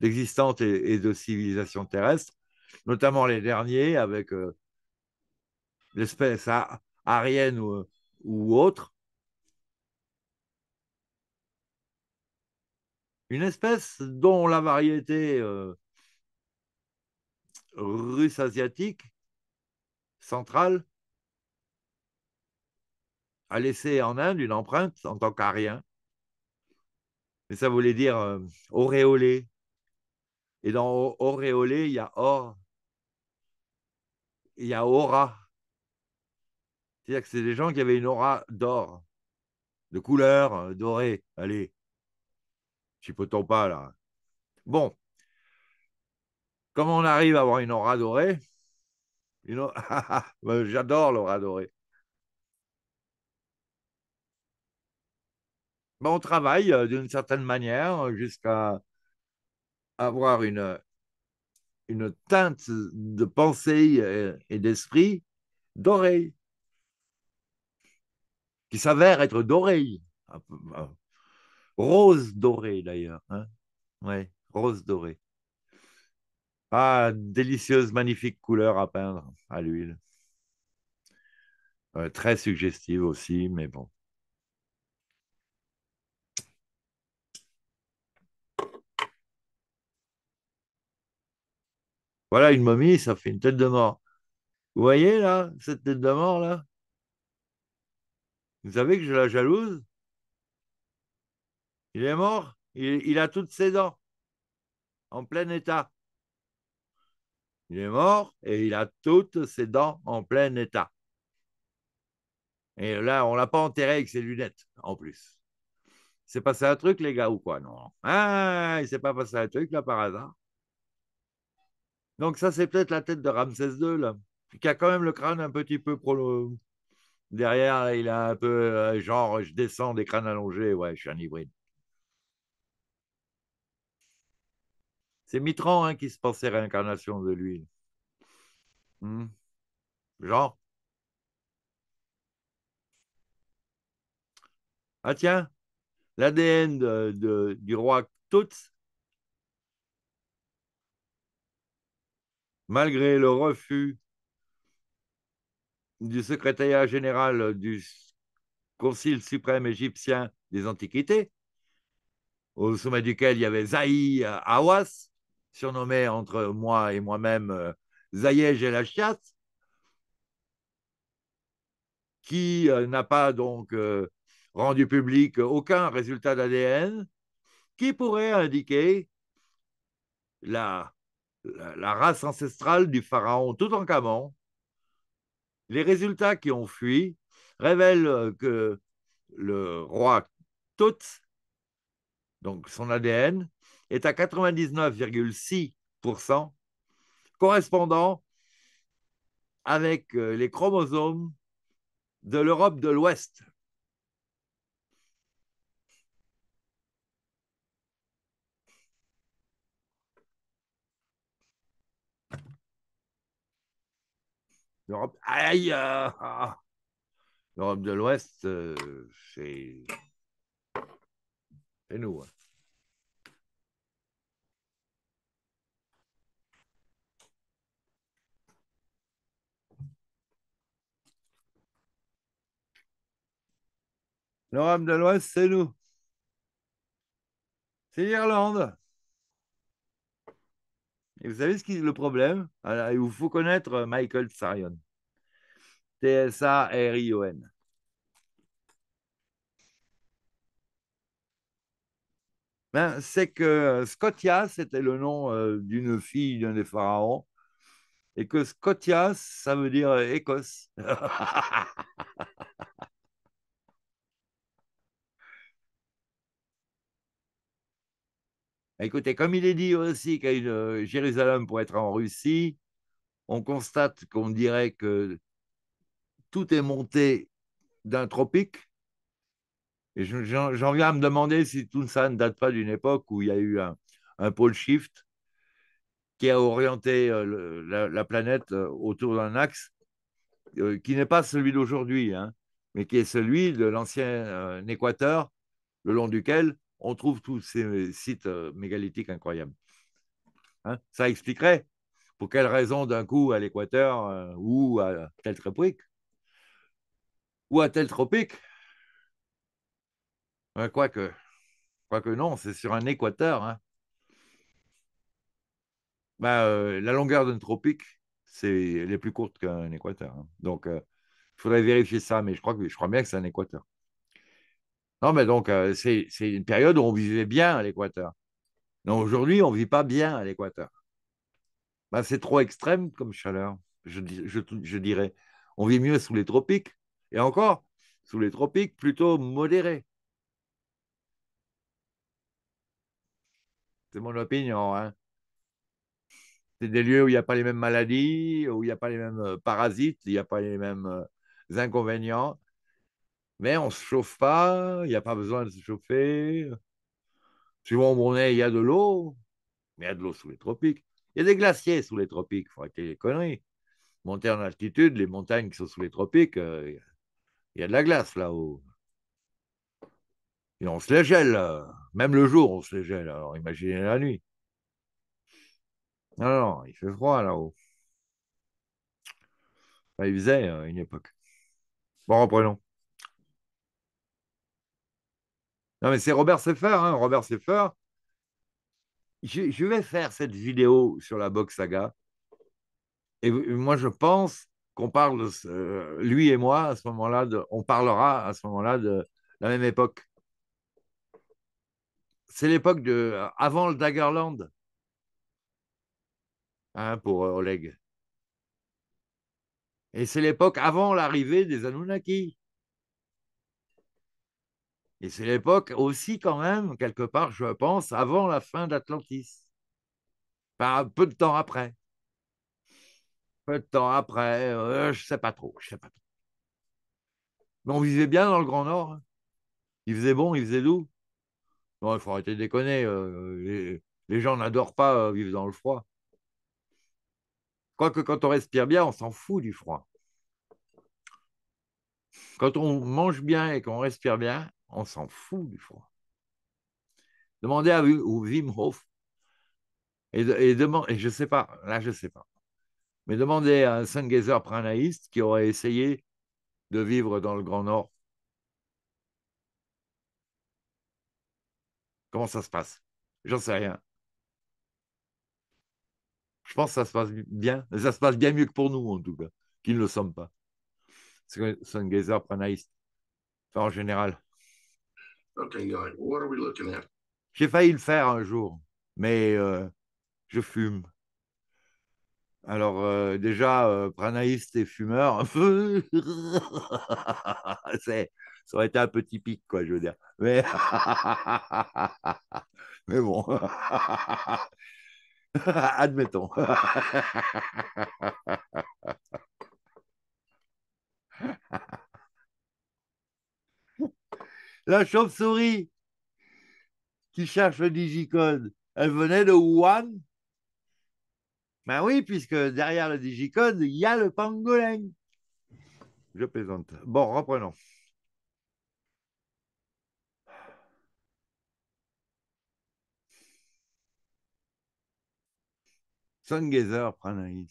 A: d'existence et, de civilisation terrestre, notamment les derniers avec l'espèce arienne ou, autre, une espèce dont la variété euh, russe asiatique centrale a laissé en Inde une empreinte en tant qu'arien. Mais ça voulait dire euh, auréolé. Et dans auréolé, il y a or, il y a aura. C'est-à-dire que c'est des gens qui avaient une aura d'or, de couleur euh, dorée. Allez, chipotons pas là. Bon, comment on arrive à avoir une aura dorée <laughs> J'adore l'aura dorée. on travaille euh, d'une certaine manière euh, jusqu'à avoir une, une teinte de pensée et, et d'esprit dorée qui s'avère être dorée, rose dorée d'ailleurs, hein ouais, rose dorée. Ah, délicieuse, magnifique couleur à peindre à l'huile. Euh, très suggestive aussi, mais bon. Voilà une momie, ça fait une tête de mort. Vous voyez là, cette tête de mort là vous savez que je la jalouse Il est mort, il, a toutes ses dents en plein état. Il est mort et il a toutes ses dents en plein état. Et là, on ne l'a pas enterré avec ses lunettes, en plus. C'est passé un truc, les gars, ou quoi Non. Ah, il s'est pas passé un truc, là, par hasard. Donc, ça, c'est peut-être la tête de Ramsès II, là, qui a quand même le crâne un petit peu prolongé. Derrière, il a un peu euh, genre, je descends des crânes allongés. Ouais, je suis un hybride. C'est Mitran hein, qui se pensait réincarnation de lui. Hmm. Genre. Ah tiens, l'ADN de, du roi tout malgré le refus du secrétariat général du Concile suprême égyptien des Antiquités, au sommet duquel il y avait Zahi Awas, surnommé entre moi et moi-même et la chasse, qui euh, n'a pas donc euh, rendu public aucun résultat d'ADN qui pourrait indiquer la, la race ancestrale du pharaon Toutankhamon, les résultats qui ont fui révèlent euh, que le roi Tut, donc son ADN, est à 99,6%, correspondant avec euh, les chromosomes de l'Europe de l'Ouest. Ah, ah. L'Europe, de l'Ouest, euh, c'est nous. Hein. L'Europe de l'Ouest, c'est nous. C'est l'Irlande. Et vous savez ce qui est le problème Il vous faut connaître euh, Michael Tsarion. T-S-A-R-I-O-N. Ben, c'est que euh, Scotia, c'était le nom euh, d'une fille d'un des pharaons, et que Scotia, ça veut dire Écosse. <laughs> Bah, écoutez, comme il est dit aussi qu'il a une euh, Jérusalem pour être en Russie, on constate qu'on dirait que tout est monté d'un tropique. Et j'en viens à me demander si tout ça ne date pas d'une époque où il y a eu un, pôle shift qui a orienté euh, la, planète euh, autour d'un axe qui n'est pas celui d'aujourd'hui, hein, mais qui est celui de l'ancien équateur, le long duquel on trouve tous ces euh, sites euh, mégalithiques incroyables. Hein. ça expliquerait pour quelle raison d'un coup à l'équateur euh, ou à tel tropique ou à tel tropique. Hein, quoique, quoi que non, c'est sur un équateur. Hein. Ben, la longueur d'un tropique, c'est est plus courte qu'un équateur. Donc, il faudrait vérifier ça, mais je crois, que, je crois bien que c'est un équateur. Non, mais donc, euh, c'est une période où on vivait bien à l'Équateur. Non, aujourd'hui, on ne vit pas bien à l'Équateur. Bah, c'est trop extrême comme chaleur, je, dirais. On vit mieux sous les tropiques, et encore, sous les tropiques plutôt modérés. C'est mon opinion. Hein. C'est des lieux où il n'y a pas les mêmes maladies, où il n'y a pas les mêmes euh, parasites, il n'y a pas les mêmes euh, inconvénients mais on ne se chauffe pas, il n'y a pas besoin de se chauffer. Suivant où on est, il y a de l'eau, mais il y a de l'eau sous les tropiques. Il y a des glaciers sous les tropiques, il faut arrêter les conneries. Monter en altitude, les montagnes qui sont sous les tropiques, euh, il y a de la glace là-haut. Et on se les gèle, euh, même le jour on se les gèle, alors imaginez la nuit. Non, il fait froid là-haut. il faisait euh, une époque. Bon, reprenons. Non, mais c'est Robert Seffer. Hein, Robert Seffer. Je, vais faire cette vidéo sur la box saga. Et moi, je pense qu'on parle, lui et moi, à ce moment-là, on parlera à ce moment-là de la même époque. C'est l'époque de avant le Daggerland hein, pour euh, Oleg. Et c'est l'époque avant l'arrivée des Anunnaki. Et c'est l'époque aussi, quand même, quelque part, je pense, avant la fin d'Atlantis. Enfin, peu de temps après. Peu de temps après, euh, je ne sais pas trop, je sais pas trop. Mais on vivait bien dans le Grand Nord. Hein. Il faisait bon, il faisait doux. Non, il faut arrêter de déconner. Euh, les, gens n'adorent pas euh, vivre dans le froid. Quoique quand on respire bien, on s'en fout du froid. Quand on mange bien et qu'on respire bien, on s'en fout du froid. Demandez à Wim Hof. Et, et, et je sais pas, là je sais pas. Mais demandez à un Sennheiser pranaïste qui aurait essayé de vivre dans le Grand Nord. Comment ça se passe J'en sais rien. Je pense que ça se passe bien. Ça se passe bien mieux que pour nous, en tout cas, qui ne le sommes pas. C'est un pranaïste. Enfin, en général. J'ai failli le faire un jour, mais euh, je fume. Alors euh, déjà, euh, pranaïste et fumeur, <laughs> ça aurait été un peu typique, quoi, je veux dire. mais <laughs> bon, <laughs> admettons. La chauve-souris qui cherche le digicode, elle venait de Wuhan. Ben oui, puisque derrière le digicode, il y a le pangolin. Je plaisante. Bon, reprenons. Pranaïs,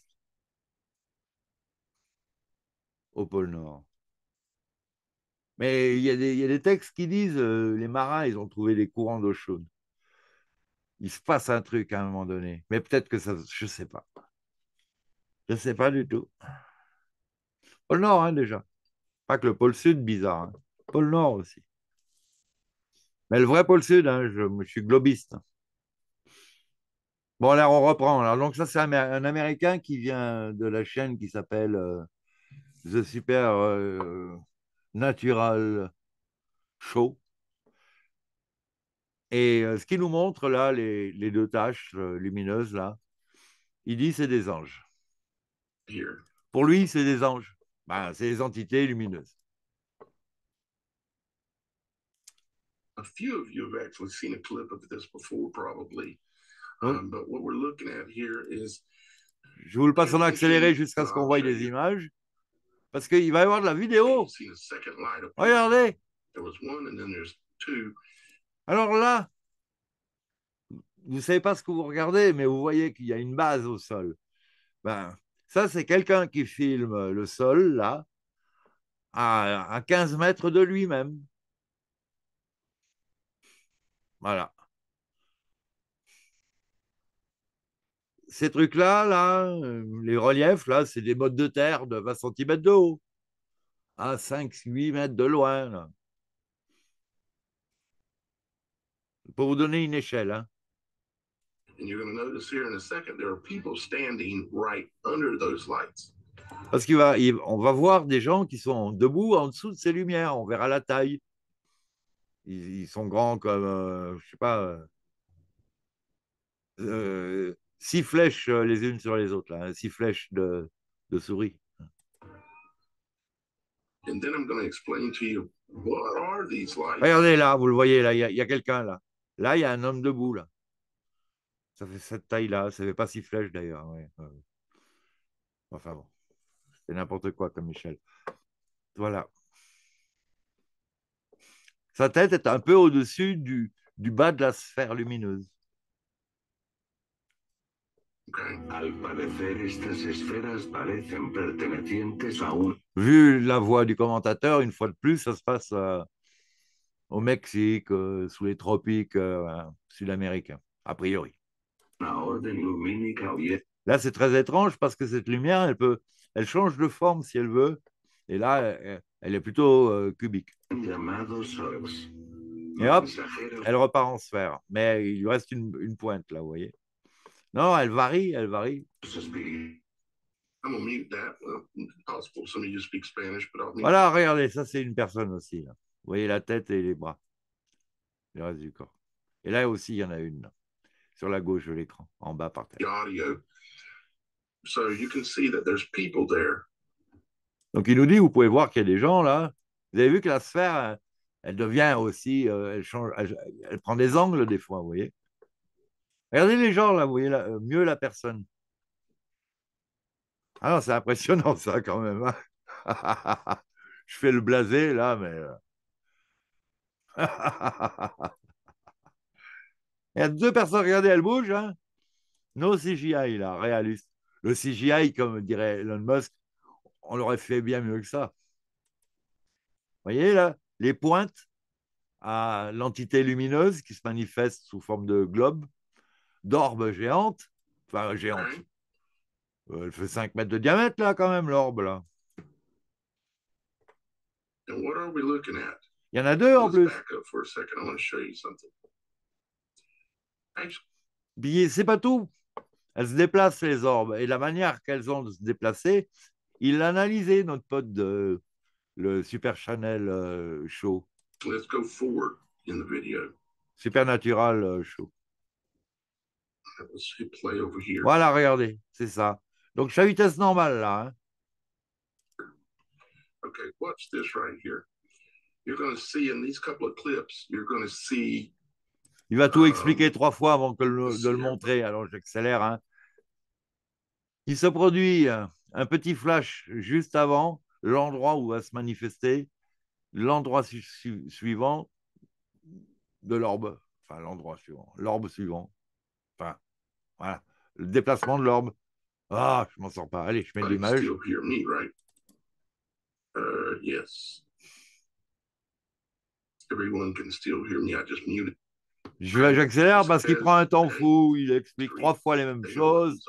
A: au pôle Nord. Mais il y, a des textes qui disent euh, les marins, ils ont trouvé des courants d'eau chaude. Il se passe un truc à un moment donné. Mais peut-être que ça. Je ne sais pas. Je ne sais pas du tout. Pôle Nord, hein, déjà. Pas que le pôle Sud, bizarre. Hein. Pôle Nord aussi. Mais le vrai pôle Sud, hein, je, suis globiste. Bon, là, on reprend. Alors, donc, ça, c'est un, Américain qui vient de la chaîne qui s'appelle euh, The Super. Euh, naturel, chaud. Et euh, ce qu'il nous montre là, les, deux taches euh, lumineuses là, il dit c'est des anges. Pour lui, c'est des anges. Ben, c'est des entités lumineuses.
B: A few Je
A: vous le passe en accéléré jusqu'à ce qu'on voie des images. Parce qu'il va y avoir de la vidéo. Regardez. Alors là, vous ne savez pas ce que vous regardez, mais vous voyez qu'il y a une base au sol. Ben, ça, c'est quelqu'un qui filme le sol, là, à, à 15 mètres de lui-même. Voilà. ces trucs-là, là, euh, les reliefs, là, c'est des modes de terre de 20 cm de haut, à 5-8 mètres de loin. Pour vous donner une échelle. Hein. Parce qu'on va, va voir des gens qui sont debout en dessous de ces lumières. On verra la taille. Ils, sont grands comme, euh, je sais pas, euh, six flèches euh, les unes sur les autres, là, hein. six flèches de, souris. Regardez là, vous le voyez là, il y a, quelqu'un là. Là, il y a un homme debout là. Ça fait cette taille-là, ça fait pas six flèches d'ailleurs. Enfin bon, c'est n'importe quoi comme Michel. Voilà. Sa tête est un peu au-dessus du bas de la sphère lumineuse. Vu la voix du commentateur, une fois de plus, ça se passe euh, au Mexique, euh, sous les tropiques euh, sud-américains, a priori.
B: Là,
A: c'est très étrange parce que cette lumière, elle, peut, elle change de forme si elle veut. Et là, elle, est plutôt cubique.
B: Et hop, elle repart
A: en sphère. Mais il lui reste une, une pointe, là, vous voyez. Non, elle varie, elle varie.
B: Euh, voilà,
A: regardez, ça c'est une personne aussi. Là. Vous voyez la tête et les bras, le reste du corps. Et là aussi, il y en a une, sur la gauche de l'écran, en bas par terre. Donc il nous dit, vous pouvez voir qu'il y a des gens là. Vous avez vu que la sphère, euh, elle devient aussi, euh, elle change, elle prend des angles des fois, vous voyez. Regardez les gens là, vous voyez euh, mieux la personne. Ah non, c'est impressionnant ça quand même. Hein. <laughs> Je fais le blasé là, mais. Euh. <laughs> Il y a deux personnes, regardez, elles bougent. Hein Nos CGI là, réaliste. Le CGI, comme dirait Elon Musk, on l'aurait fait bien mieux que ça. Vous voyez là, les pointes à l'entité lumineuse qui se manifeste sous forme de globe d'orbe géante, enfin géante. Euh, elle fait 5 mètres de diamètre, là, quand même, l'orbe, là. Il y en a deux, en plus. c'est pas tout. Elles se déplacent, les orbes. Et la manière qu'elles ont de se déplacer, il l'a analysé, notre pote de le Super Channel euh, show. Supernatural euh, show. Voilà, regardez, c'est ça. Donc, je vitesse normale, là. Il va tout euh, expliquer trois fois avant de le montrer, alors j'accélère. Hein. Il se produit euh, un petit flash juste avant l'endroit où va se manifester l'endroit suivant de l'orbe, enfin l'endroit suivant, l'orbe suivant. Voilà. Le déplacement de l'orbe. Ah, je m'en sors pas. Allez, je mets l'image. J'accélère parce qu'il prend un temps fou, il explique trois fois les mêmes choses.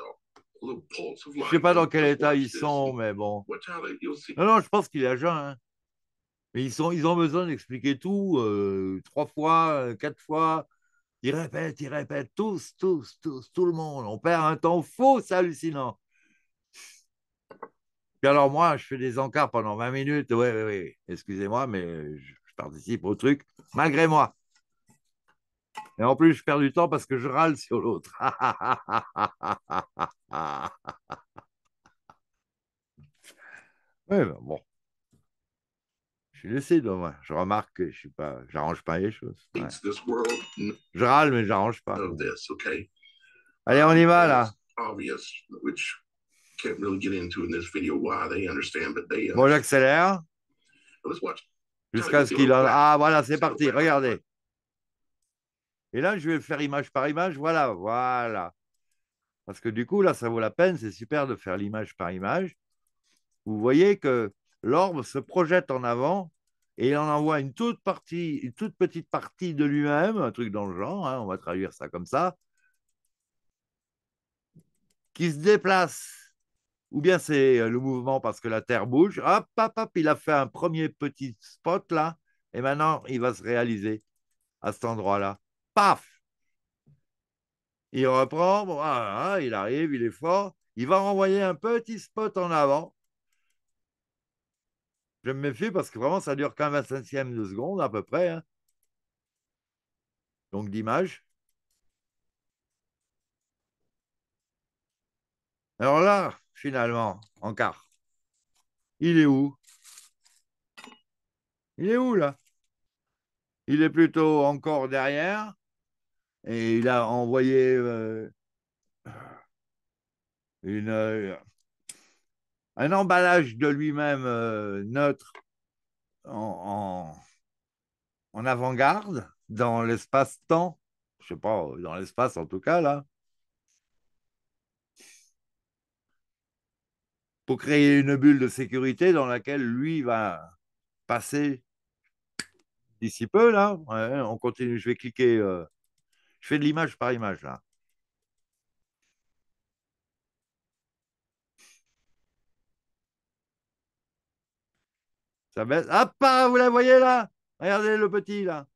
A: Je ne sais pas dans quel état ils sont, mais bon. Non, non, je pense qu'il est à jeun. Hein. Mais ils, sont, ils ont besoin d'expliquer tout euh, trois fois, euh, quatre fois. Ils répètent, ils répètent, tous, tous, tous, tout le monde. On perd un temps fou, c'est hallucinant. Puis alors, moi, je fais des encarts pendant 20 minutes. Oui, oui, oui. Excusez-moi, mais je, participe au truc malgré moi. Et en plus, je perds du temps parce que je râle sur l'autre. <laughs> oui, ben bon. Je le sais, moi. Je remarque que je suis pas, j'arrange pas les choses. Je râle, mais n'arrange pas. Allez, on y va là. Bon, j'accélère. Jusqu'à ce qu'il Ah, voilà, c'est parti. Regardez. Et là, je vais le faire image par image. Voilà, voilà. Parce que du coup, là, ça vaut la peine. C'est super de faire l'image par image. Vous voyez que l'orbe se projette en avant et il en envoie une toute, petite partie de lui-même, un truc dans le genre, hein, on va traduire ça comme ça, qui se déplace. Ou bien c'est euh, le mouvement parce que la Terre bouge. Hop, hop, hop, il a fait un premier petit spot là, et maintenant il va se réaliser à cet endroit-là. Paf Il reprend, ah, ah, il arrive, il est fort, il va renvoyer un petit spot en avant, je me méfie parce que vraiment, ça dure quand même un cinquième de seconde à peu près. Hein. Donc d'image. Alors là, finalement, en quart, il est où Il est où là Il est plutôt encore derrière et il a envoyé euh, une. Euh, un emballage de lui-même euh, neutre en, avant-garde dans l'espace-temps, je sais pas, dans l'espace en tout cas, là, pour créer une bulle de sécurité dans laquelle lui va passer d'ici peu, là. on continue, je vais cliquer, euh, je fais de l'image par image, là. Ça baisse. Ah, pas, vous la voyez là Regardez le petit là.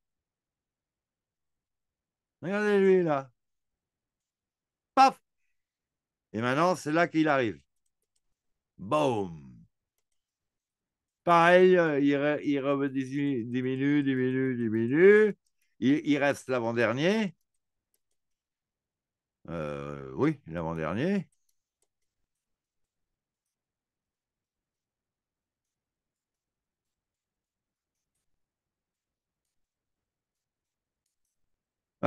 A: Regardez lui là. Paf Et maintenant, c'est là qu'il arrive. Boum Pareil, euh, il, diminue, diminue, diminue. Il, reste l'avant-dernier. Euh, oui, l'avant-dernier.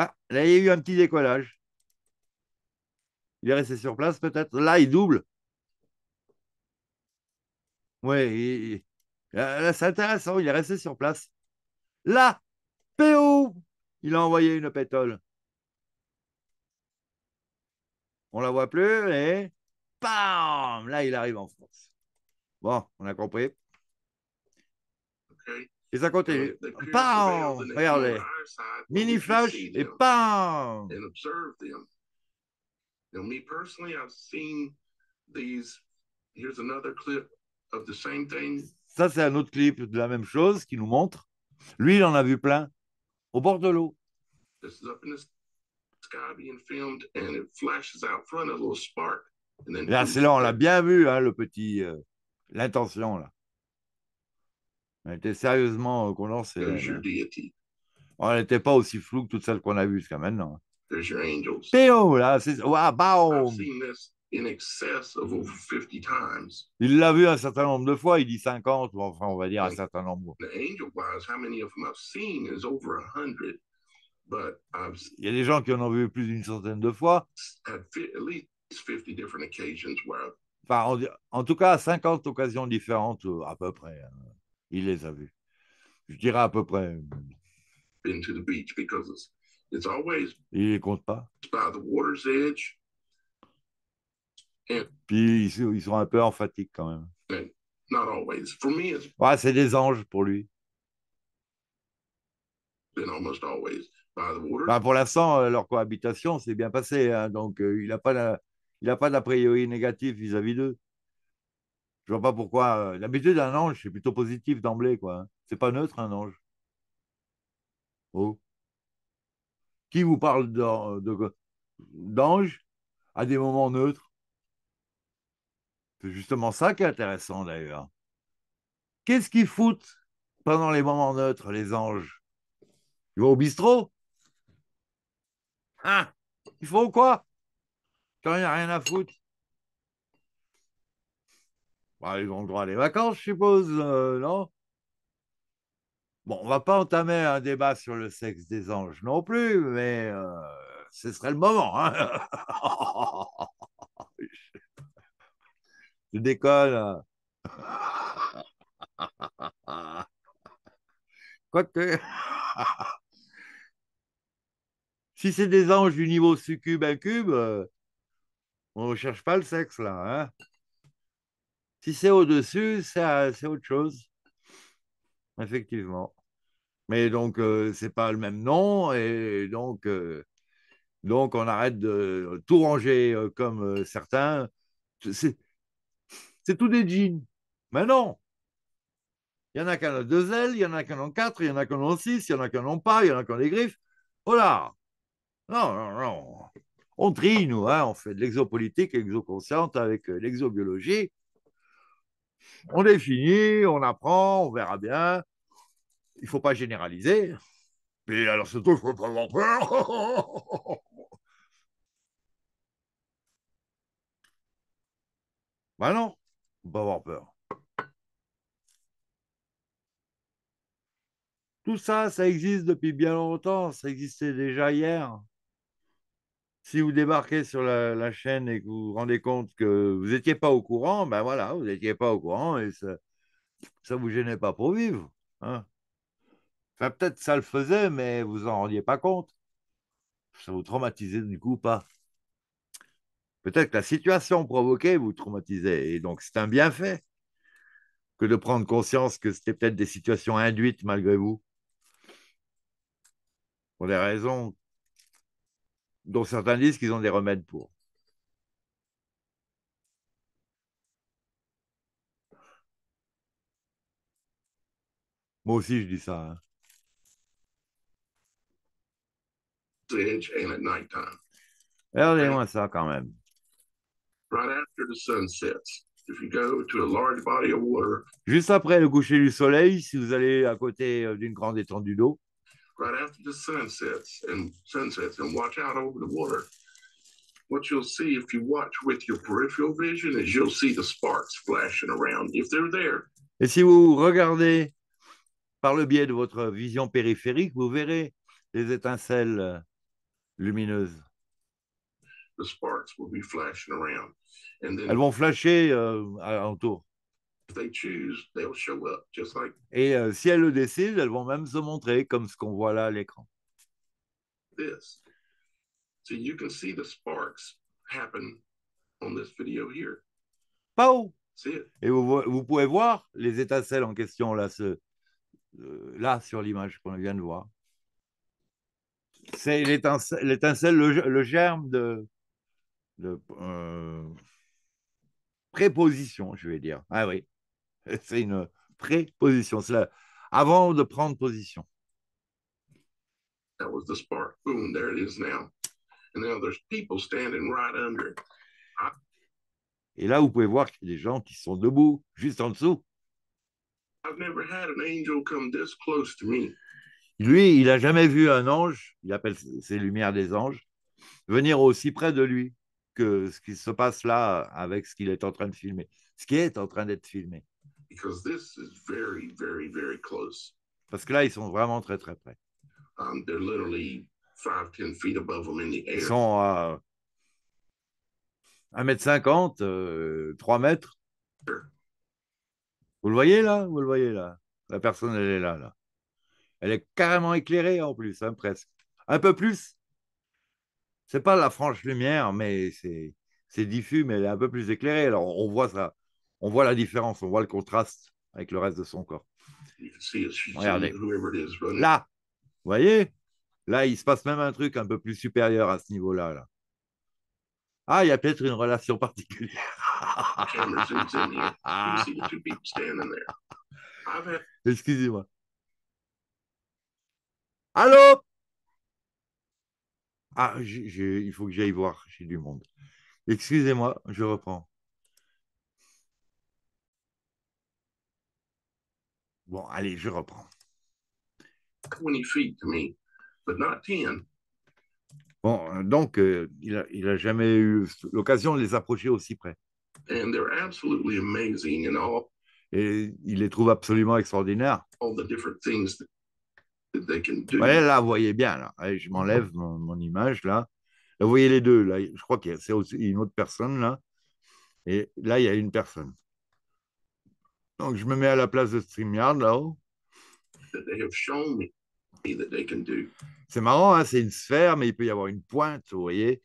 A: Ah, là, il y a eu un petit décollage. Il est resté sur place, peut-être. Là, il double. Oui. c'est intéressant. Il est resté sur place. Là, PO Il a envoyé une pétole. On la voit plus et bam Là, il arrive en France. Bon, on a compris. OK. Et à côté, PAM! Regardez. Mini flash et PAM!
B: Now, me personally, I've seen these. Here's another clip of the same thing.
A: Ça, c'est un autre clip de la même chose qui nous montre. Lui, il en a vu plein au bord de l'eau.
B: This is up in the sky being filmed and it flashes out front, a little spark.
A: And then... Là, c'est là, on l'a bien vu, hein, le petit. Euh, L'intention, là. Elle était sérieusement euh, condensée. On Elle n'était pas aussi floue que toutes celles qu'on a vues jusqu'à maintenant. Théo, là, c'est. waouh, Il l'a vu un certain nombre de fois, il dit 50, ou enfin, on va dire un certain nombre. Il y a des gens qui en ont vu plus d'une centaine de fois. en, tout cas, 50 occasions différentes, euh, à peu près. Hein il les a vus. Je dirais à peu près. Euh,
B: Into the
A: il les compte pas. Puis ils, sont un peu emphatiques quand même. c'est des anges pour lui. Ben, pour l'instant, euh, leur cohabitation s'est bien passée, hein, donc euh, il a pas il n'a pas d'a priori négatif vis-à-vis d'eux. Je vois pas pourquoi. Euh, l'habitude d'un ange, c'est plutôt positif d'emblée, quoi. Hein. C'est pas neutre un ange. Oh. Qui vous parle euh, d'ange à des moments neutres C'est justement ça qui est intéressant d'ailleurs. Qu'est-ce qu'ils foutent pendant les moments neutres, les anges Ils vont au bistrot Hein Ils font quoi Quand il n'y a rien à foutre bah, ils ont le droit à des vacances, je suppose, euh, non Bon, on ne va pas entamer un débat sur le sexe des anges non plus, mais euh, ce serait le moment. je
B: hein?
A: <laughs> déconne. Hein? <laughs> Quoique. <laughs> si c'est des anges du niveau succube-incube, euh, on ne cherche pas le sexe là. Hein si c'est au-dessus, c'est autre chose. Effectivement. Mais donc, ce euh, c'est pas le même nom. Et donc, euh, donc on arrête de tout ranger euh, comme certains. C'est tout des jeans. Mais non! Il y en a qui en deux ailes, il y en a qui en quatre, il y en a qui en six, il y en a qui en pas, il y en a qui des griffes. Oh là! Non, non, non. On trie, nous, hein, on fait de l'exopolitique, exoconsciente avec l'exobiologie. On est fini, on apprend, on verra bien. Il ne faut pas généraliser. Mais alors surtout, il ne faut pas avoir peur. Ben non, il ne faut pas avoir peur. Tout ça, ça existe depuis bien longtemps, ça existait déjà hier si vous débarquez sur la, chaîne et que vous vous rendez compte que vous n'étiez pas au courant, ben voilà, vous n'étiez pas au courant et ça ne vous gênait pas pour vivre. Hein. peut-être ça le faisait, mais vous en rendiez pas compte. Ça vous traumatisait du coup pas. Peut-être que la situation provoquée vous traumatisait. Et donc, c'est un bienfait que de prendre conscience que c'était peut-être des situations induites malgré vous. Pour des raisons dont certains disent qu'ils ont des remèdes pour. Moi aussi, je dis ça.
B: Regardez-moi
A: hein. eh, ça quand même. Juste après le coucher du soleil, si vous allez à côté euh, d'une grande étendue d'eau,
B: right after the sun sets and sunsets and watch out over the water, what you'll
A: see if you watch with your peripheral vision is you'll
B: see the sparks flashing around if they're there.
A: Et si vous regardez par le biais de votre vision périphérique, vous verrez les étincelles lumineuses.
B: The sparks will be flashing around. And then, Elles vont
A: flasher euh, autour. Et euh, si elles le décident, elles vont même se montrer comme ce qu'on voit là à l'écran. So Et vous, pouvez voir les étincelles en question là, ce, euh, là sur l'image qu'on vient de voir. C'est l'étincelle, l'étincelle le, germe de, euh, préposition, je vais dire. Ah oui. <laughs> C'est une préposition. C'est avant de prendre position. Et là, vous pouvez voir qu'il y a des gens qui sont debout, juste en dessous. Lui, il n'a jamais vu un ange, il appelle ses lumières des anges, venir aussi près de lui que ce qui se passe là avec ce qu'il est en train de filmer, ce qui est en train d'être filmé. Parce que là, ils sont vraiment très, très près.
B: Ils
A: sont à 1m50, 3 euh, mètres. Vous le voyez là Vous le voyez là La personne, elle est là, là. Elle est carrément éclairée en plus, hein, presque. Un peu plus. C'est pas la franche lumière, mais c'est diffus, mais elle est un peu plus éclairée. Alors on voit ça on voit la différence, on voit le contraste avec le reste de son corps.
B: Regardez.
A: Là, vous voyez Là, il se passe même un truc un peu plus supérieur à ce niveau-là. Ah, il y a peut-être une relation particulière. Excusez-moi. Allô Ah, il faut que j'aille voir, j'ai du monde. Excusez-moi, je reprends. Bon, allez, je reprends. Bon, donc, euh, il n'a jamais eu l'occasion de les approcher aussi près. Et il les trouve absolument extraordinaires.
B: là,
A: vous voyez bien, là. je m'enlève mon, image, là. vous voyez les deux, là. Je crois que c'est aussi une autre personne, là. Et là, il y a une personne. Donc, je me mets à la place de StreamYard là-haut. C'est marrant, hein, c'est une sphère, mais il peut y avoir une pointe, vous voyez.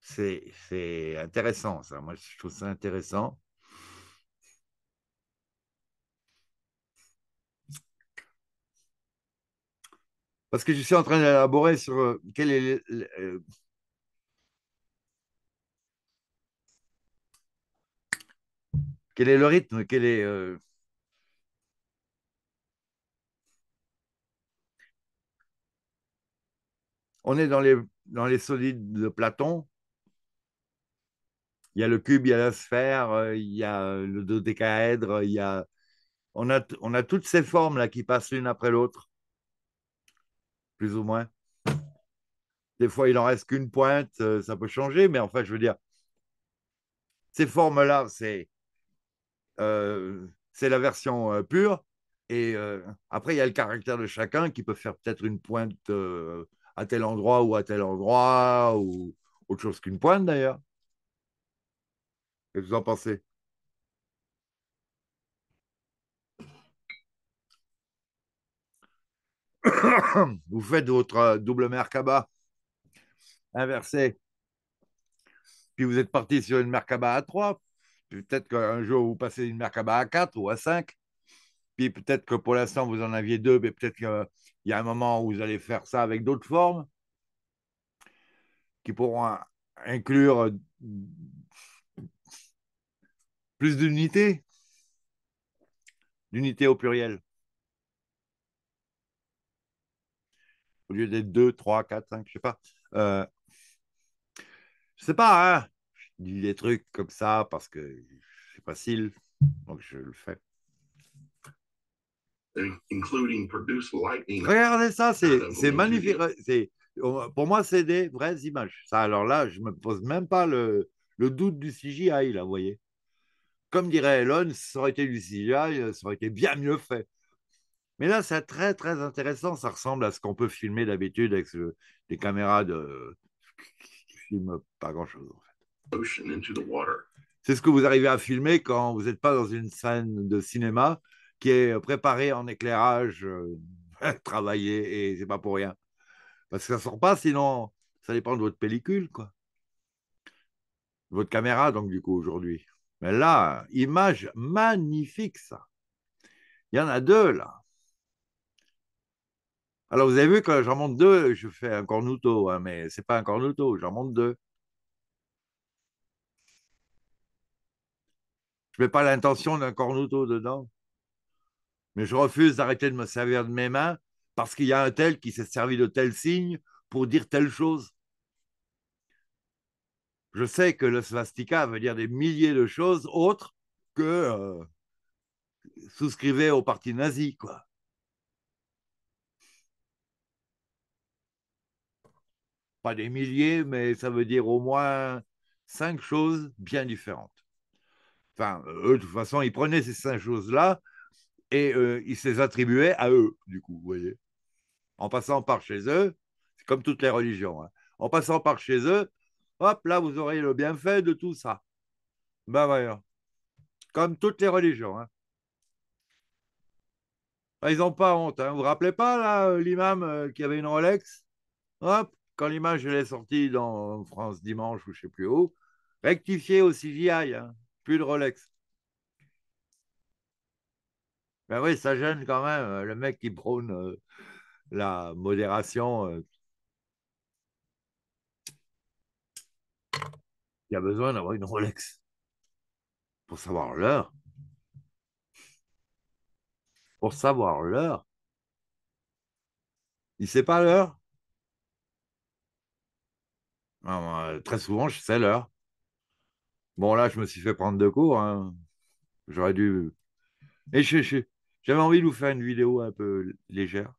A: C'est intéressant, ça. Moi, je trouve ça intéressant. Parce que je suis en train d'élaborer sur euh, quel est euh, Quel est le rythme Quel est. Euh, on est dans les, dans les solides de Platon. Il y a le cube, il y a la sphère, euh, il y a le dodécaèdre, il y a. On a, on a toutes ces formes-là qui passent l'une après l'autre, plus ou moins. Des fois, il n'en reste qu'une pointe, euh, ça peut changer, mais enfin, je veux dire, ces formes-là, c'est euh, c'est la version euh, pure. Et euh, après, il y a le caractère de chacun qui peut faire peut-être une pointe à tel endroit ou à tel endroit, ou autre chose qu'une pointe d'ailleurs. que vous en pensez <coughs> Vous faites votre double merkaba inversé. Puis vous êtes parti sur une merkaba à 3 peut-être qu'un jour, vous passez une Merkaba à 4 ou à 5. Puis peut-être que pour l'instant, vous en aviez deux, mais peut-être qu'il y a un moment où vous allez faire ça avec d'autres formes qui pourront inclure euh, plus d'unités. D'unités au pluriel. Au lieu d'être 2, 3, 4, 5, je ne sais pas. Je euh, je sais pas, hein des trucs comme ça parce que c'est facile, donc je le fais.
B: Regardez ça, c'est magnifique.
A: Pour moi, c'est des vraies images. Ça, alors là, je ne me pose même pas le, le, doute du CGI, là, vous voyez. Comme dirait Elon, ça aurait été du CGI, euh, ça aurait été bien mieux fait. Mais là, c'est très, très intéressant. Ça ressemble à ce qu'on peut filmer d'habitude avec des caméras de, qui ne filment pas grand-chose. C'est ce que vous arrivez à filmer quand vous n'êtes pas dans une scène de cinéma qui est euh, préparée en éclairage, euh, <laughs> travaillée, et c'est pas pour rien. Parce que ça sort pas, sinon ça dépend de votre pellicule, quoi. votre caméra, donc du coup, aujourd'hui. Mais là, image magnifique, ça. Il y en a deux, là. Alors, vous avez vu, que j'en monte deux, je fais un cornuto, mais hein, mais c'est pas un cornuto, j'en monte deux. Je n'ai pas l'intention d'un cornuto dedans. Mais je refuse d'arrêter de me servir de mes mains parce qu'il y a un tel qui s'est servi de tel signe pour dire telle chose. Je sais que le swastika veut dire des milliers de choses autres que euh, souscrivez au parti nazi, quoi. Pas des milliers, mais ça veut dire au moins cinq choses bien différentes. Enfin, eux, de toute façon, ils prenaient ces cinq choses-là et euh, ils se les attribuaient à eux, du coup, vous voyez. En passant par chez eux, c'est comme toutes les religions, hein. en passant par chez eux, hop, là, vous aurez le bienfait de tout ça. Ben voilà. Comme toutes les religions. Hein. Ben, ils n'ont pas honte. Hein. Vous vous rappelez pas, là, euh, l'imam euh, qui avait une Rolex Hop, quand l'image est sortie dans France Dimanche ou je ne sais plus où, rectifié au CGI. Hein plus de Rolex. Ben oui, ça gêne quand même, euh, le mec qui prône euh, la modération. Euh. il a besoin d'avoir une Rolex pour savoir l'heure. Pour savoir l'heure. Il ne sait pas l'heure. Très souvent, je sais l'heure. Bon, là, je me suis fait prendre de cours. Hein. J'aurais dû. Et j'avais envie de vous faire une vidéo un peu légère.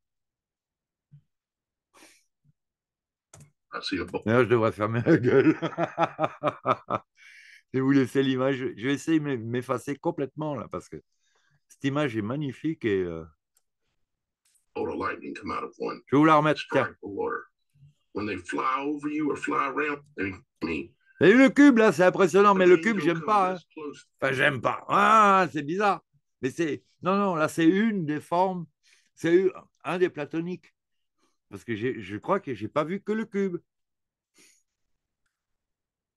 A: Là, ah, ah, je devrais fermer la gueule. je vais <laughs> vous laisser l'image. Je vais essayer de m'effacer complètement, là, parce que cette image est magnifique et. Euh,
B: oh, je vais vous la remettre. When they fly over you or
A: fly around, le cube, là, c'est impressionnant, ah mais le cube, j'aime euh, pas. Hein. Enfin, j'aime pas. Ah, c'est bizarre. Mais c'est. Non, non, là, c'est une des formes. C'est un des platoniques. Parce que je crois que je n'ai pas vu que le cube.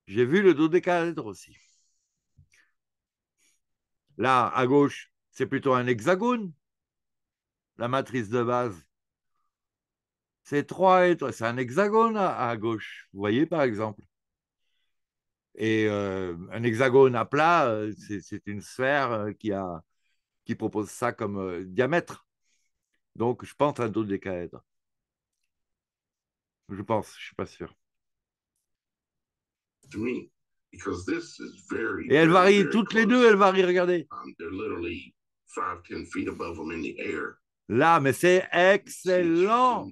A: J'ai vu le cadres aussi. Là, à gauche, c'est plutôt un hexagone, la matrice de base. C'est trois étoiles, c'est un hexagone à gauche, vous voyez par exemple. Et euh, un hexagone à plat, euh, c'est une sphère euh, qui, propose ça comme diamètre. Donc, je pense à un dodécaèdre. Je pense, je ne suis pas sûr.
B: Et elle varie,
A: toutes les deux, elle varie, regardez. Um, Là, mais c'est excellent.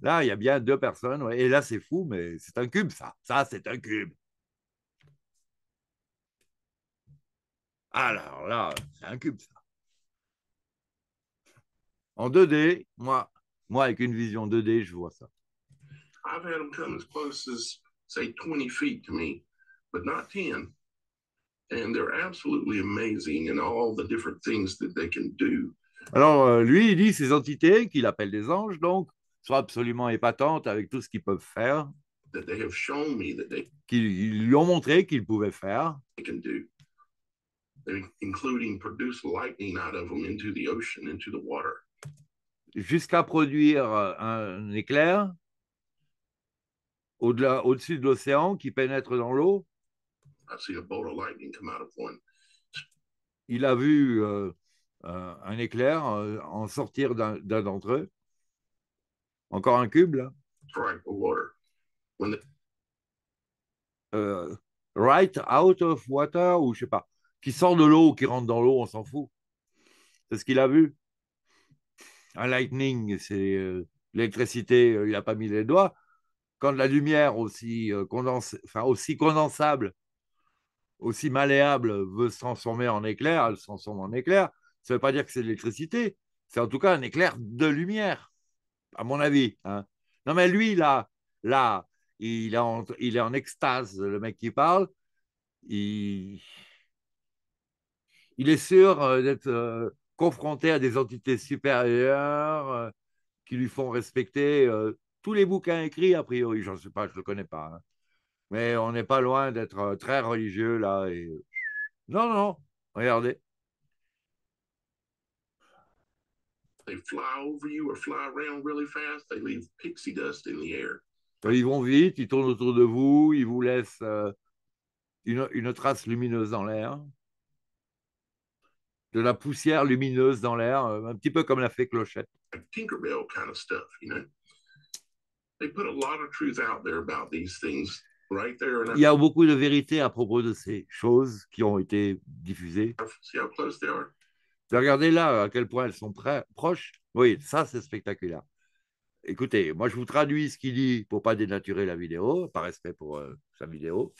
A: Là, il y a bien deux personnes. Ouais. Et là, c'est fou, mais c'est un cube, ça. Ça, c'est un cube. Alors là, c'est un cube, ça. En 2D, moi, moi, avec une vision 2D, je vois ça. I've had them come as close as, say, 20 feet to me, but not 10. And they're absolutely amazing in all the different things that they can do. Alors, euh, lui, il dit ces entités, qu'il appelle des anges, donc, soit absolument épatante avec tout ce qu'ils peuvent faire, qu'ils lui ont montré qu'ils pouvaient faire, jusqu'à produire euh, un éclair au-delà, au-dessus de l'océan qui pénètre dans l'eau. Il a vu euh, euh, un éclair en sortir d'un d'entre eux. Encore un cube, là. Euh, right out of water, ou je sais pas. Qui sort de l'eau qui rentre dans l'eau, on s'en fout. C'est ce qu'il a vu. Un lightning, c'est euh, l'électricité, euh, il n'a pas mis les doigts. Quand la lumière aussi, condense, enfin, aussi condensable, aussi malléable, veut se transformer en éclair, elle se transforme en éclair. Ça ne veut pas dire que c'est de l'électricité, c'est en tout cas un éclair de lumière à mon avis. Hein. Non, mais lui, là, là il, est en, il est en extase, le mec qui parle. Il, est sûr euh, d'être euh, confronté à des entités supérieures euh, qui lui font respecter tous les bouquins écrits, a priori. J'en sais pas, je ne le connais pas. Hein. Mais on n'est pas loin d'être très religieux, là. Et... Non, non, regardez. Ils vont vite, ils tournent autour de vous, ils vous laissent euh, une, trace lumineuse dans l'air de la poussière lumineuse dans l'air, euh, un petit peu comme l'a fée Clochette.
B: Il y a
A: beaucoup de vérité à propos de ces choses qui ont été diffusées. Regardez là euh, à quel point elles sont proches. Oui, ça, c'est spectaculaire. Écoutez, moi, je vous traduis ce qu'il dit pour pas dénaturer la vidéo, par respect pour euh, sa vidéo.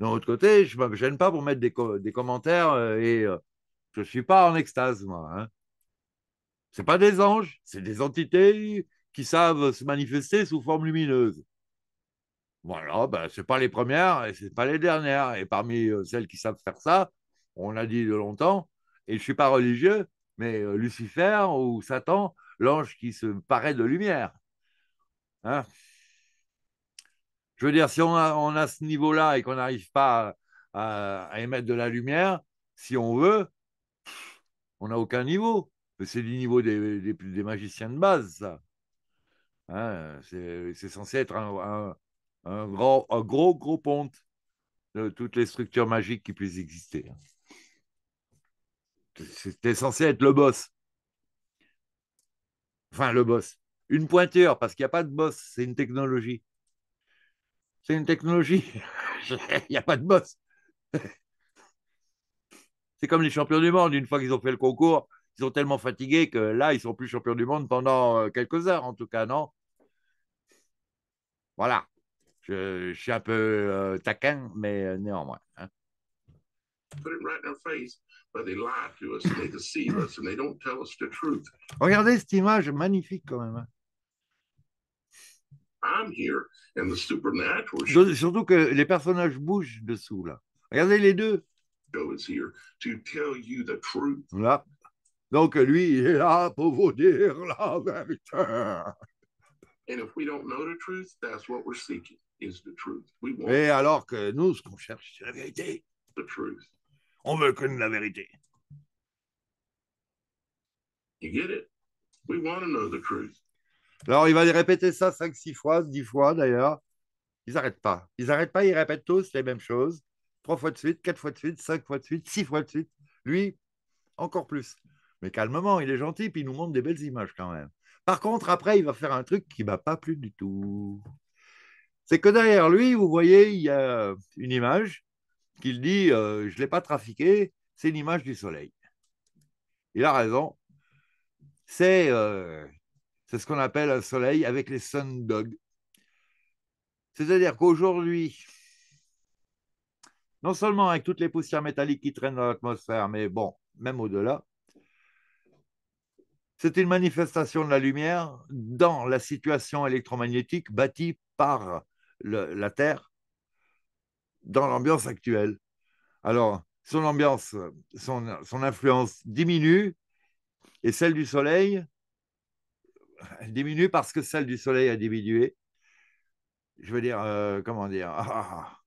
A: D'un autre côté, je ne me gêne pas pour mettre des, commentaires euh, et je ne suis pas en extase, moi. ne hein. sont pas des anges, c'est des entités qui savent se manifester sous forme lumineuse. Voilà, ne ben, sont pas les premières et ce pas les dernières. Et parmi celles qui savent faire ça, on l'a dit de longtemps, et je ne suis pas religieux, mais euh, Lucifer ou Satan, l'ange qui se paraît de lumière. Hein. je veux dire, si on a, ce niveau-là et qu'on n'arrive pas à, émettre de la lumière, si on veut, on n'a aucun niveau. C'est du niveau des, magiciens de base, ça. Hein. c'est censé être un, gros, un gros, gros ponte de toutes les structures magiques qui puissent exister. Hein. C'était censé être le boss. Enfin, le boss. Une pointure, parce qu'il n'y a pas de boss, c'est une technologie. C'est une technologie. <laughs> Il n'y a pas de boss. <laughs> c'est comme les champions du monde. Une fois qu'ils ont fait le concours, ils sont tellement fatigués que là, ils sont plus champions du monde pendant euh, quelques heures, en tout cas, non Voilà. Je, suis un peu euh, taquin, mais euh, néanmoins. Hein.
B: Put it right in face.
A: Regardez cette image magnifique quand même. Hein.
B: I'm here and the supernatural
A: show Surtout que les personnages bougent dessous là. Regardez les deux. Is here to tell you the truth. Là. Donc lui il est là pour vous dire la vérité.
B: And if we don't know the truth, that's what we're seeking is the truth. Et
A: alors que nous ce qu'on cherche c'est la vérité. The truth. On veut connaître la vérité. Alors, il va les répéter ça 5-6 fois, 10 fois d'ailleurs. Ils n'arrêtent pas. Ils n'arrêtent pas, ils répètent tous les mêmes choses. Trois fois de suite, quatre fois de suite, cinq fois de suite, six fois de suite. Lui, encore plus. Mais calmement, il est gentil, puis il nous montre des belles images quand même. Par contre, après, il va faire un truc qui ne va pas plus du tout. C'est que derrière lui, vous voyez, il y a une image qu'il dit euh, Je ne l'ai pas trafiqué, c'est l'image du soleil. Il a raison. C'est euh, ce qu'on appelle un soleil avec les sun dogs. C'est-à-dire qu'aujourd'hui, non seulement avec toutes les poussières métalliques qui traînent dans l'atmosphère, mais bon, même au-delà, c'est une manifestation de la lumière dans la situation électromagnétique bâtie par la Terre dans l'ambiance actuelle. Alors, son ambiance, son, influence diminue, et celle du soleil diminue parce que celle du soleil a diminué. Je veux dire, euh, comment dire ah, ah, ah.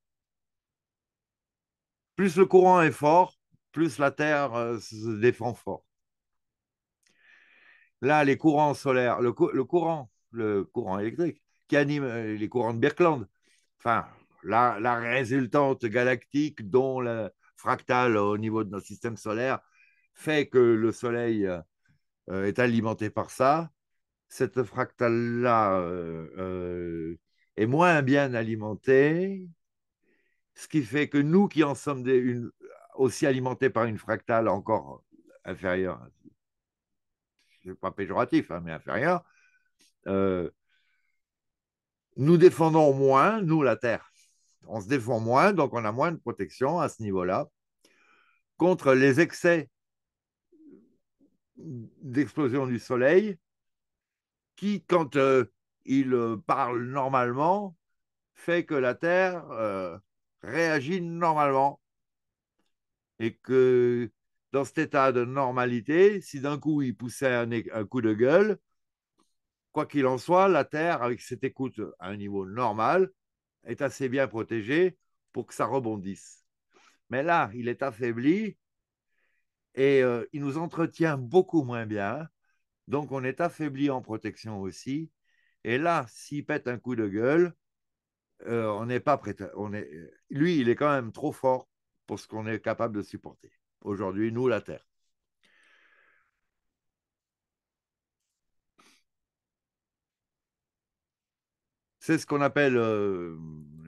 A: Plus le courant est fort, plus la Terre euh, se défend fort. Là, les courants solaires, le, courant, le courant électrique qui anime euh, les courants de Birkeland, enfin, la, résultante galactique dont le fractal au niveau de notre système solaire fait que le Soleil euh, est alimenté par ça. Cette fractale-là euh, euh, est moins bien alimentée, ce qui fait que nous qui en sommes aussi alimentés par une fractale encore inférieure, n'est pas péjoratif, hein, mais inférieure, nous défendons moins, nous, la Terre on se défend moins, donc on a moins de protection à ce niveau-là contre les excès d'explosion du soleil qui, quand euh, il euh, parle normalement, fait que la Terre euh, réagit normalement. Et que dans cet état de normalité, si d'un coup il poussait un, coup de gueule, quoi qu'il en soit, la Terre, avec cette écoute à un niveau normal, est assez bien protégé pour que ça rebondisse. Mais là, il est affaibli et euh, il nous entretient beaucoup moins bien. Donc, on est affaibli en protection aussi. Et là, s'il pète un coup de gueule, euh, on n'est pas prêt. On est, lui, il est quand même trop fort pour ce qu'on est capable de supporter. Aujourd'hui, nous, la Terre. c'est ce qu'on appelle euh,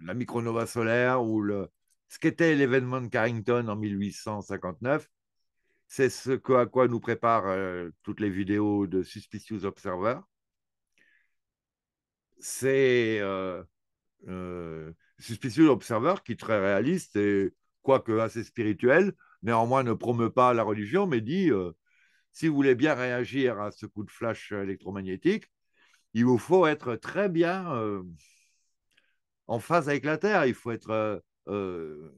A: la micronova solaire ou le, ce qu'était l'événement de Carrington en 1859. C'est ce que, à quoi nous préparent euh, toutes les vidéos de Suspicious Observer. C'est euh, Suspicious Observer qui est très réaliste et quoique assez spirituel, néanmoins ne promeut pas la religion, mais dit si vous voulez bien réagir à ce coup de flash électromagnétique, il vous faut être très bien euh, en phase avec la Terre. Il faut être euh, euh,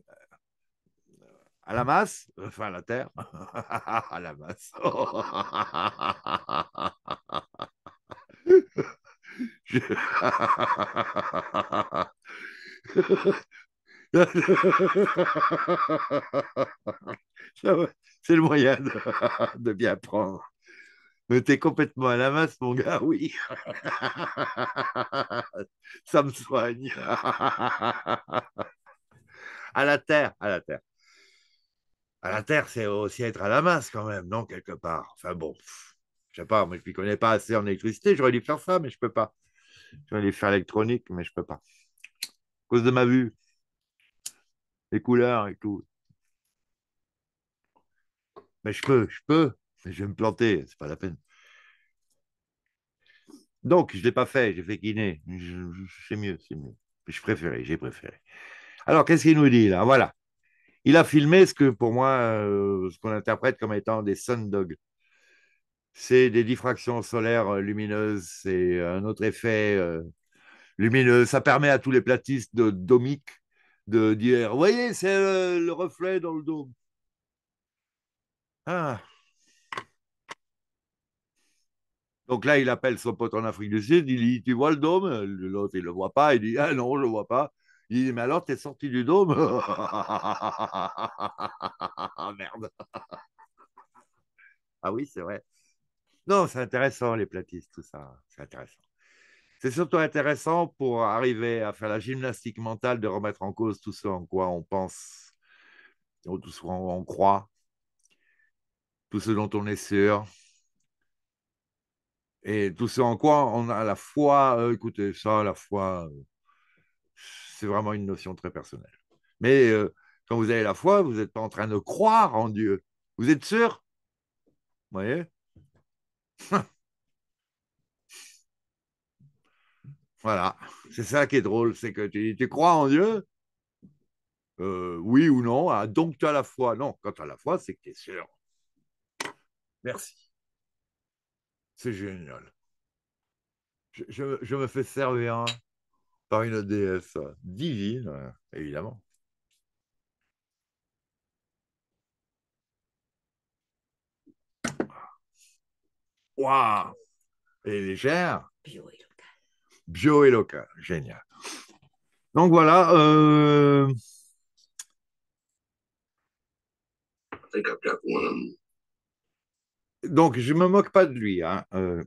A: à la masse, enfin la Terre, <laughs> à la masse. <laughs> <laughs> C'est le moyen de, de bien prendre. Mais t'es complètement à la masse, mon gars, oui. <laughs> Ça me soigne. à la terre, à la terre. À la terre, c'est aussi être à la masse quand même, non, quelque part. Enfin bon, je sais pas, moi je ne connais pas assez en électricité, j'aurais dû faire ça, mais je peux pas. J'aurais dû faire l'électronique, mais je peux pas. À cause de ma vue, les couleurs et tout. Mais je peux, je peux, je vais me planter, c'est pas la peine. Donc, je ne l'ai pas fait, j'ai fait kiné, C'est mieux, c'est mieux. Je préférais, j'ai préféré. Alors, qu'est-ce qu'il nous dit là Voilà. Il a filmé ce que, pour moi, euh, ce qu'on interprète comme étant des sundogs. C'est des diffractions solaires euh, lumineuses, c'est un autre effet euh, lumineux. Ça permet à tous les platistes de, domique de dire, vous voyez, c'est le, le reflet dans le dôme. Ah, Donc là, il appelle son pote en Afrique du Sud, il dit Tu vois le dôme L'autre, il ne le voit pas, il dit Ah non, je ne le vois pas. Il dit Mais alors, tu es sorti du dôme <laughs> Merde <laughs> Ah oui, c'est vrai. Non, c'est intéressant, les platistes, tout ça. C'est intéressant. C'est surtout intéressant pour arriver à faire la gymnastique mentale de remettre en cause tout ce en quoi on pense, tout ce en quoi on croit, tout ce dont on est sûr. Et tout ce en quoi on a la foi, euh, écoutez, ça, la foi, euh, c'est vraiment une notion très personnelle. Mais euh, quand vous avez la foi, vous êtes pas en train de croire en Dieu. Vous êtes sûr Vous voyez <laughs> Voilà, c'est ça qui est drôle, c'est que tu, tu crois en Dieu Oui ou non ah, Donc tu as la foi. Non, quand tu as la foi, c'est que tu es sûr. Merci. C'est génial. Je, me fais servir par une déesse divine, évidemment. Waouh Et légère. Bio et local. Bio et local, génial. Donc voilà. I think I've donc, je ne me moque pas de lui. Hein, euh.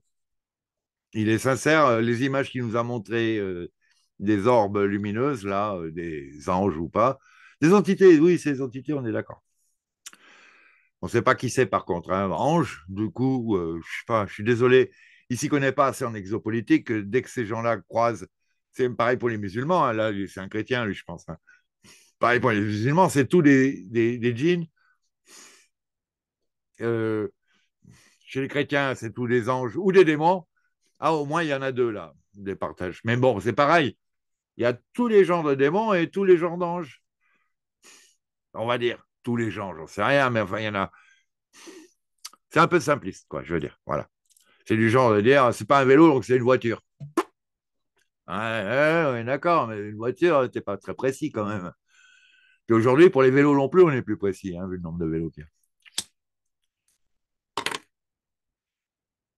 A: il est sincère. Euh, les images qu'il nous a montrées euh, des orbes lumineuses, là, des anges ou pas, des entités, oui, ces entités, on est d'accord. On ne sait pas qui c'est par contre. Hein. Ange, du coup, je sais pas, je suis désolé, il s'y connaît pas assez en exopolitique. Dès que ces gens-là croisent, c'est pareil pour les musulmans. Hein, là, c'est un chrétien, lui, je pense. Hein. Pareil pour les musulmans, c'est tous des, des, djinns. Chez les chrétiens, c'est tous des anges ou des démons. Ah, au moins, il y en a deux là, des partages. Mais bon, c'est pareil. Il y a tous les genres de démons et tous les genres d'anges. On va dire tous les gens, j'en sais rien, mais enfin, il y en a. C'est un peu simpliste, quoi, je veux dire. Voilà. C'est du genre de dire, c'est pas un vélo, donc c'est une voiture. Oui, d'accord, mais une voiture, t'es pas très précis quand même. Puis aujourd'hui, pour les vélos non plus, on est plus précis, hein, vu le nombre de vélos qu'il y a.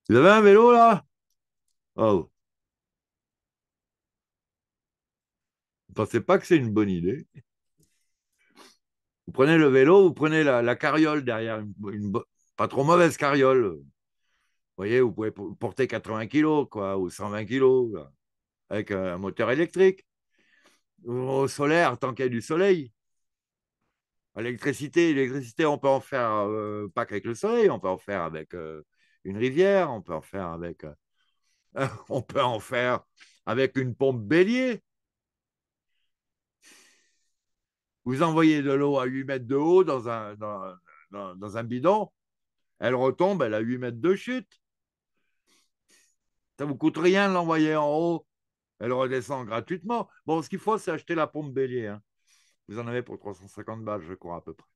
A: Vous avez un vélo là Oh. Vous ne pensez pas que c'est une bonne idée Vous prenez le vélo, vous prenez la, carriole derrière, une, pas trop mauvaise carriole. Vous voyez, vous pouvez porter 80 kg quoi, ou 120 kg avec un moteur électrique. Au solaire, tant qu'il y a du soleil. L'électricité, l'électricité, on peut en faire euh, pas qu'avec le soleil, on peut en faire avec euh, une rivière, on peut en faire avec, euh, <laughs> on peut en faire avec une pompe bélier. Vous envoyez de l'eau à 8 mètres de haut dans un, dans, un bidon, elle retombe, elle a 8 mètres de chute. Ça ne vous coûte rien de l'envoyer en haut, elle redescend gratuitement. Bon, ce qu'il faut, c'est acheter la pompe bélier. Hein. Vous en avez pour 350 balles, je crois, à peu près.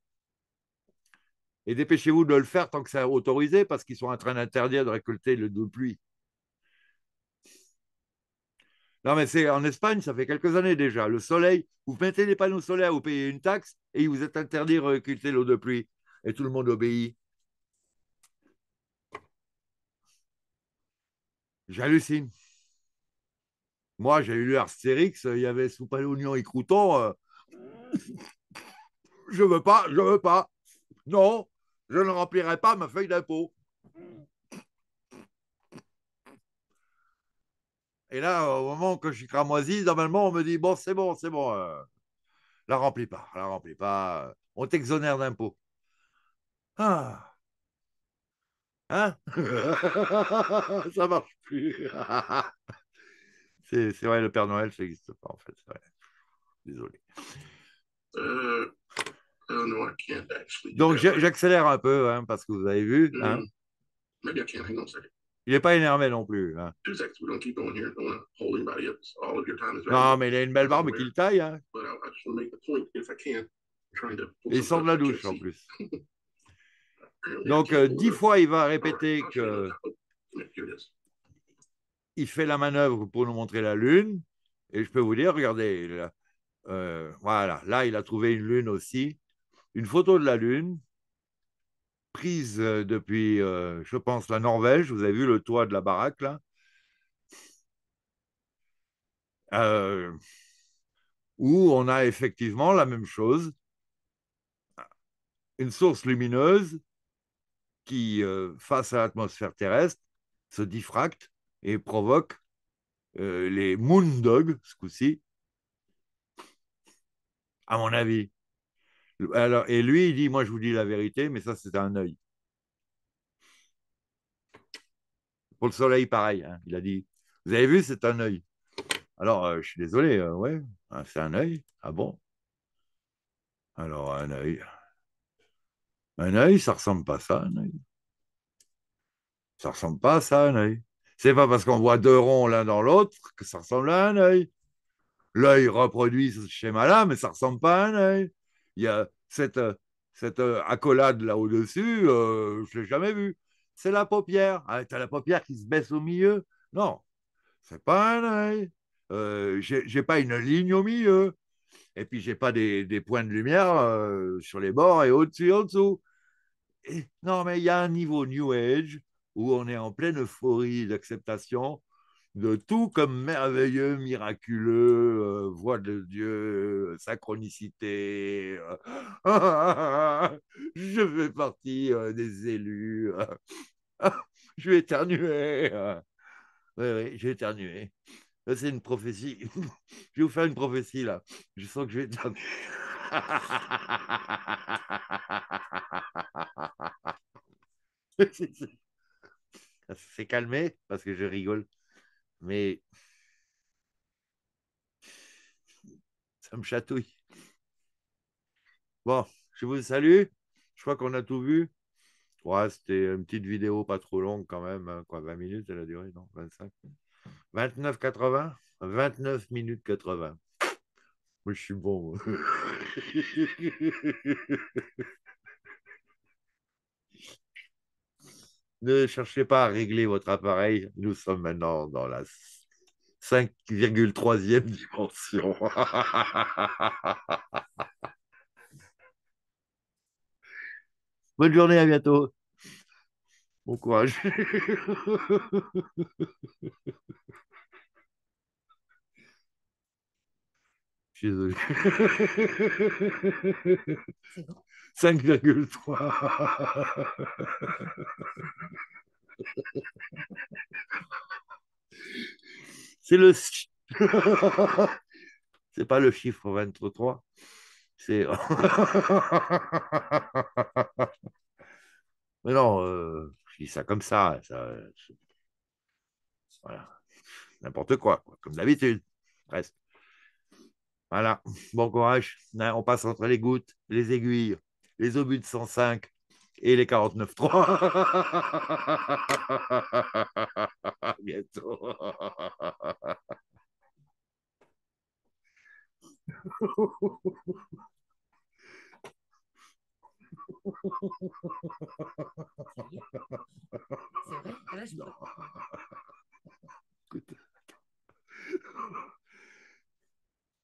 A: Et dépêchez-vous de le faire tant que c'est autorisé, parce qu'ils sont en train d'interdire de récolter le de pluie. Non, mais c'est en Espagne, ça fait quelques années déjà. Le soleil, vous mettez les panneaux solaires, vous payez une taxe et vous êtes interdit de récolter l'eau de pluie. Et tout le monde obéit. J'hallucine. Moi, j'ai lu Arstérix, il y avait sous à et crouton. Je euh, <laughs> je veux pas, je veux pas. Non, je ne remplirai pas ma feuille d'impôt. Et là, au moment que je suis cramoisi, normalement, on me dit Bon, c'est bon, c'est bon, euh, la remplis pas, la remplis pas, euh, on t'exonère d'impôt. »« Ah Hein <laughs> Ça marche plus. <laughs> c'est vrai, le Père Noël, ça n'existe pas, en fait. Désolé.
B: Euh. Donc,
A: j'accélère un peu, hein, parce que vous avez vu. Hmm. Hein. Il n'est pas énervé non plus. Non, mais il a une belle barbe qu'il taille. Hein. Il sort de la douche en plus. <laughs> Donc, euh, dix fois, il va répéter oh, que oh, il fait la manœuvre pour nous montrer la Lune. Et je peux vous dire, regardez, euh, voilà, là, il a trouvé une Lune aussi une photo de la Lune prise euh, depuis, euh, je pense, la Norvège. Vous avez vu le toit de la baraque, là euh, Où on a effectivement la même chose, une source lumineuse qui, face à l'atmosphère terrestre, se diffracte et provoque les moon dogs, ce coup-ci, à mon avis. Alors, et lui, il dit, moi, je vous dis la vérité, mais ça, c'est un œil. Pour le soleil, pareil. Hein. il a dit, vous avez vu, c'est un œil. Alors, euh, je suis désolé, euh, ouais, hein, c'est un œil. Ah bon Alors, un œil. Un œil, ça ressemble pas à ça, un œil. Ça ressemble pas à ça, un œil. C'est pas parce qu'on voit deux ronds l'un dans l'autre que ça ressemble à un œil. L'œil reproduit ce schéma-là, mais ça ressemble pas à un œil. Il y a cette, euh, euh, accolade là au-dessus, euh, je ne l'ai jamais vue. C'est la paupière. Ah, tu as la paupière qui se baisse au milieu. Non, c'est pas un œil. Euh, j'ai pas une ligne au milieu. Et puis, j'ai pas des, points de lumière sur les bords et au-dessus, en dessous non, mais il y a un niveau New Age où on est en pleine euphorie d'acceptation de tout comme merveilleux, miraculeux, euh, voix de Dieu, euh, synchronicité. Euh, <laughs> je fais partie des élus. <laughs> je vais éternuer. Oui, oui, je vais éternuer. C'est une prophétie. <laughs> je vais vous faire une prophétie là. Je sens que je vais éternuer. C'est calmé parce que je rigole mais ça me chatouille. Bon, je vous salue. Je crois qu'on a tout vu. c'était une petite vidéo pas trop longue quand même. Hein, quoi, 20 minutes, elle a duré, non 25 29 29 minutes 80. Moi, je suis bon. <laughs> Ne cherchez pas à régler votre appareil. Nous sommes maintenant dans la 5,3e dimension. <laughs> Bonne journée, à bientôt. Bon courage. <laughs> Je 5,3. C'est le. <laughs> C'est pas le chiffre 23. C'est. <laughs> Mais non, euh, je dis ça comme ça. voilà. N'importe quoi, comme d'habitude, Reste. Voilà, bon courage. Hein, on passe entre les gouttes, les aiguilles les obus de 105 et les 49.3.
B: <laughs> Bientôt. C'est vrai, ah, là je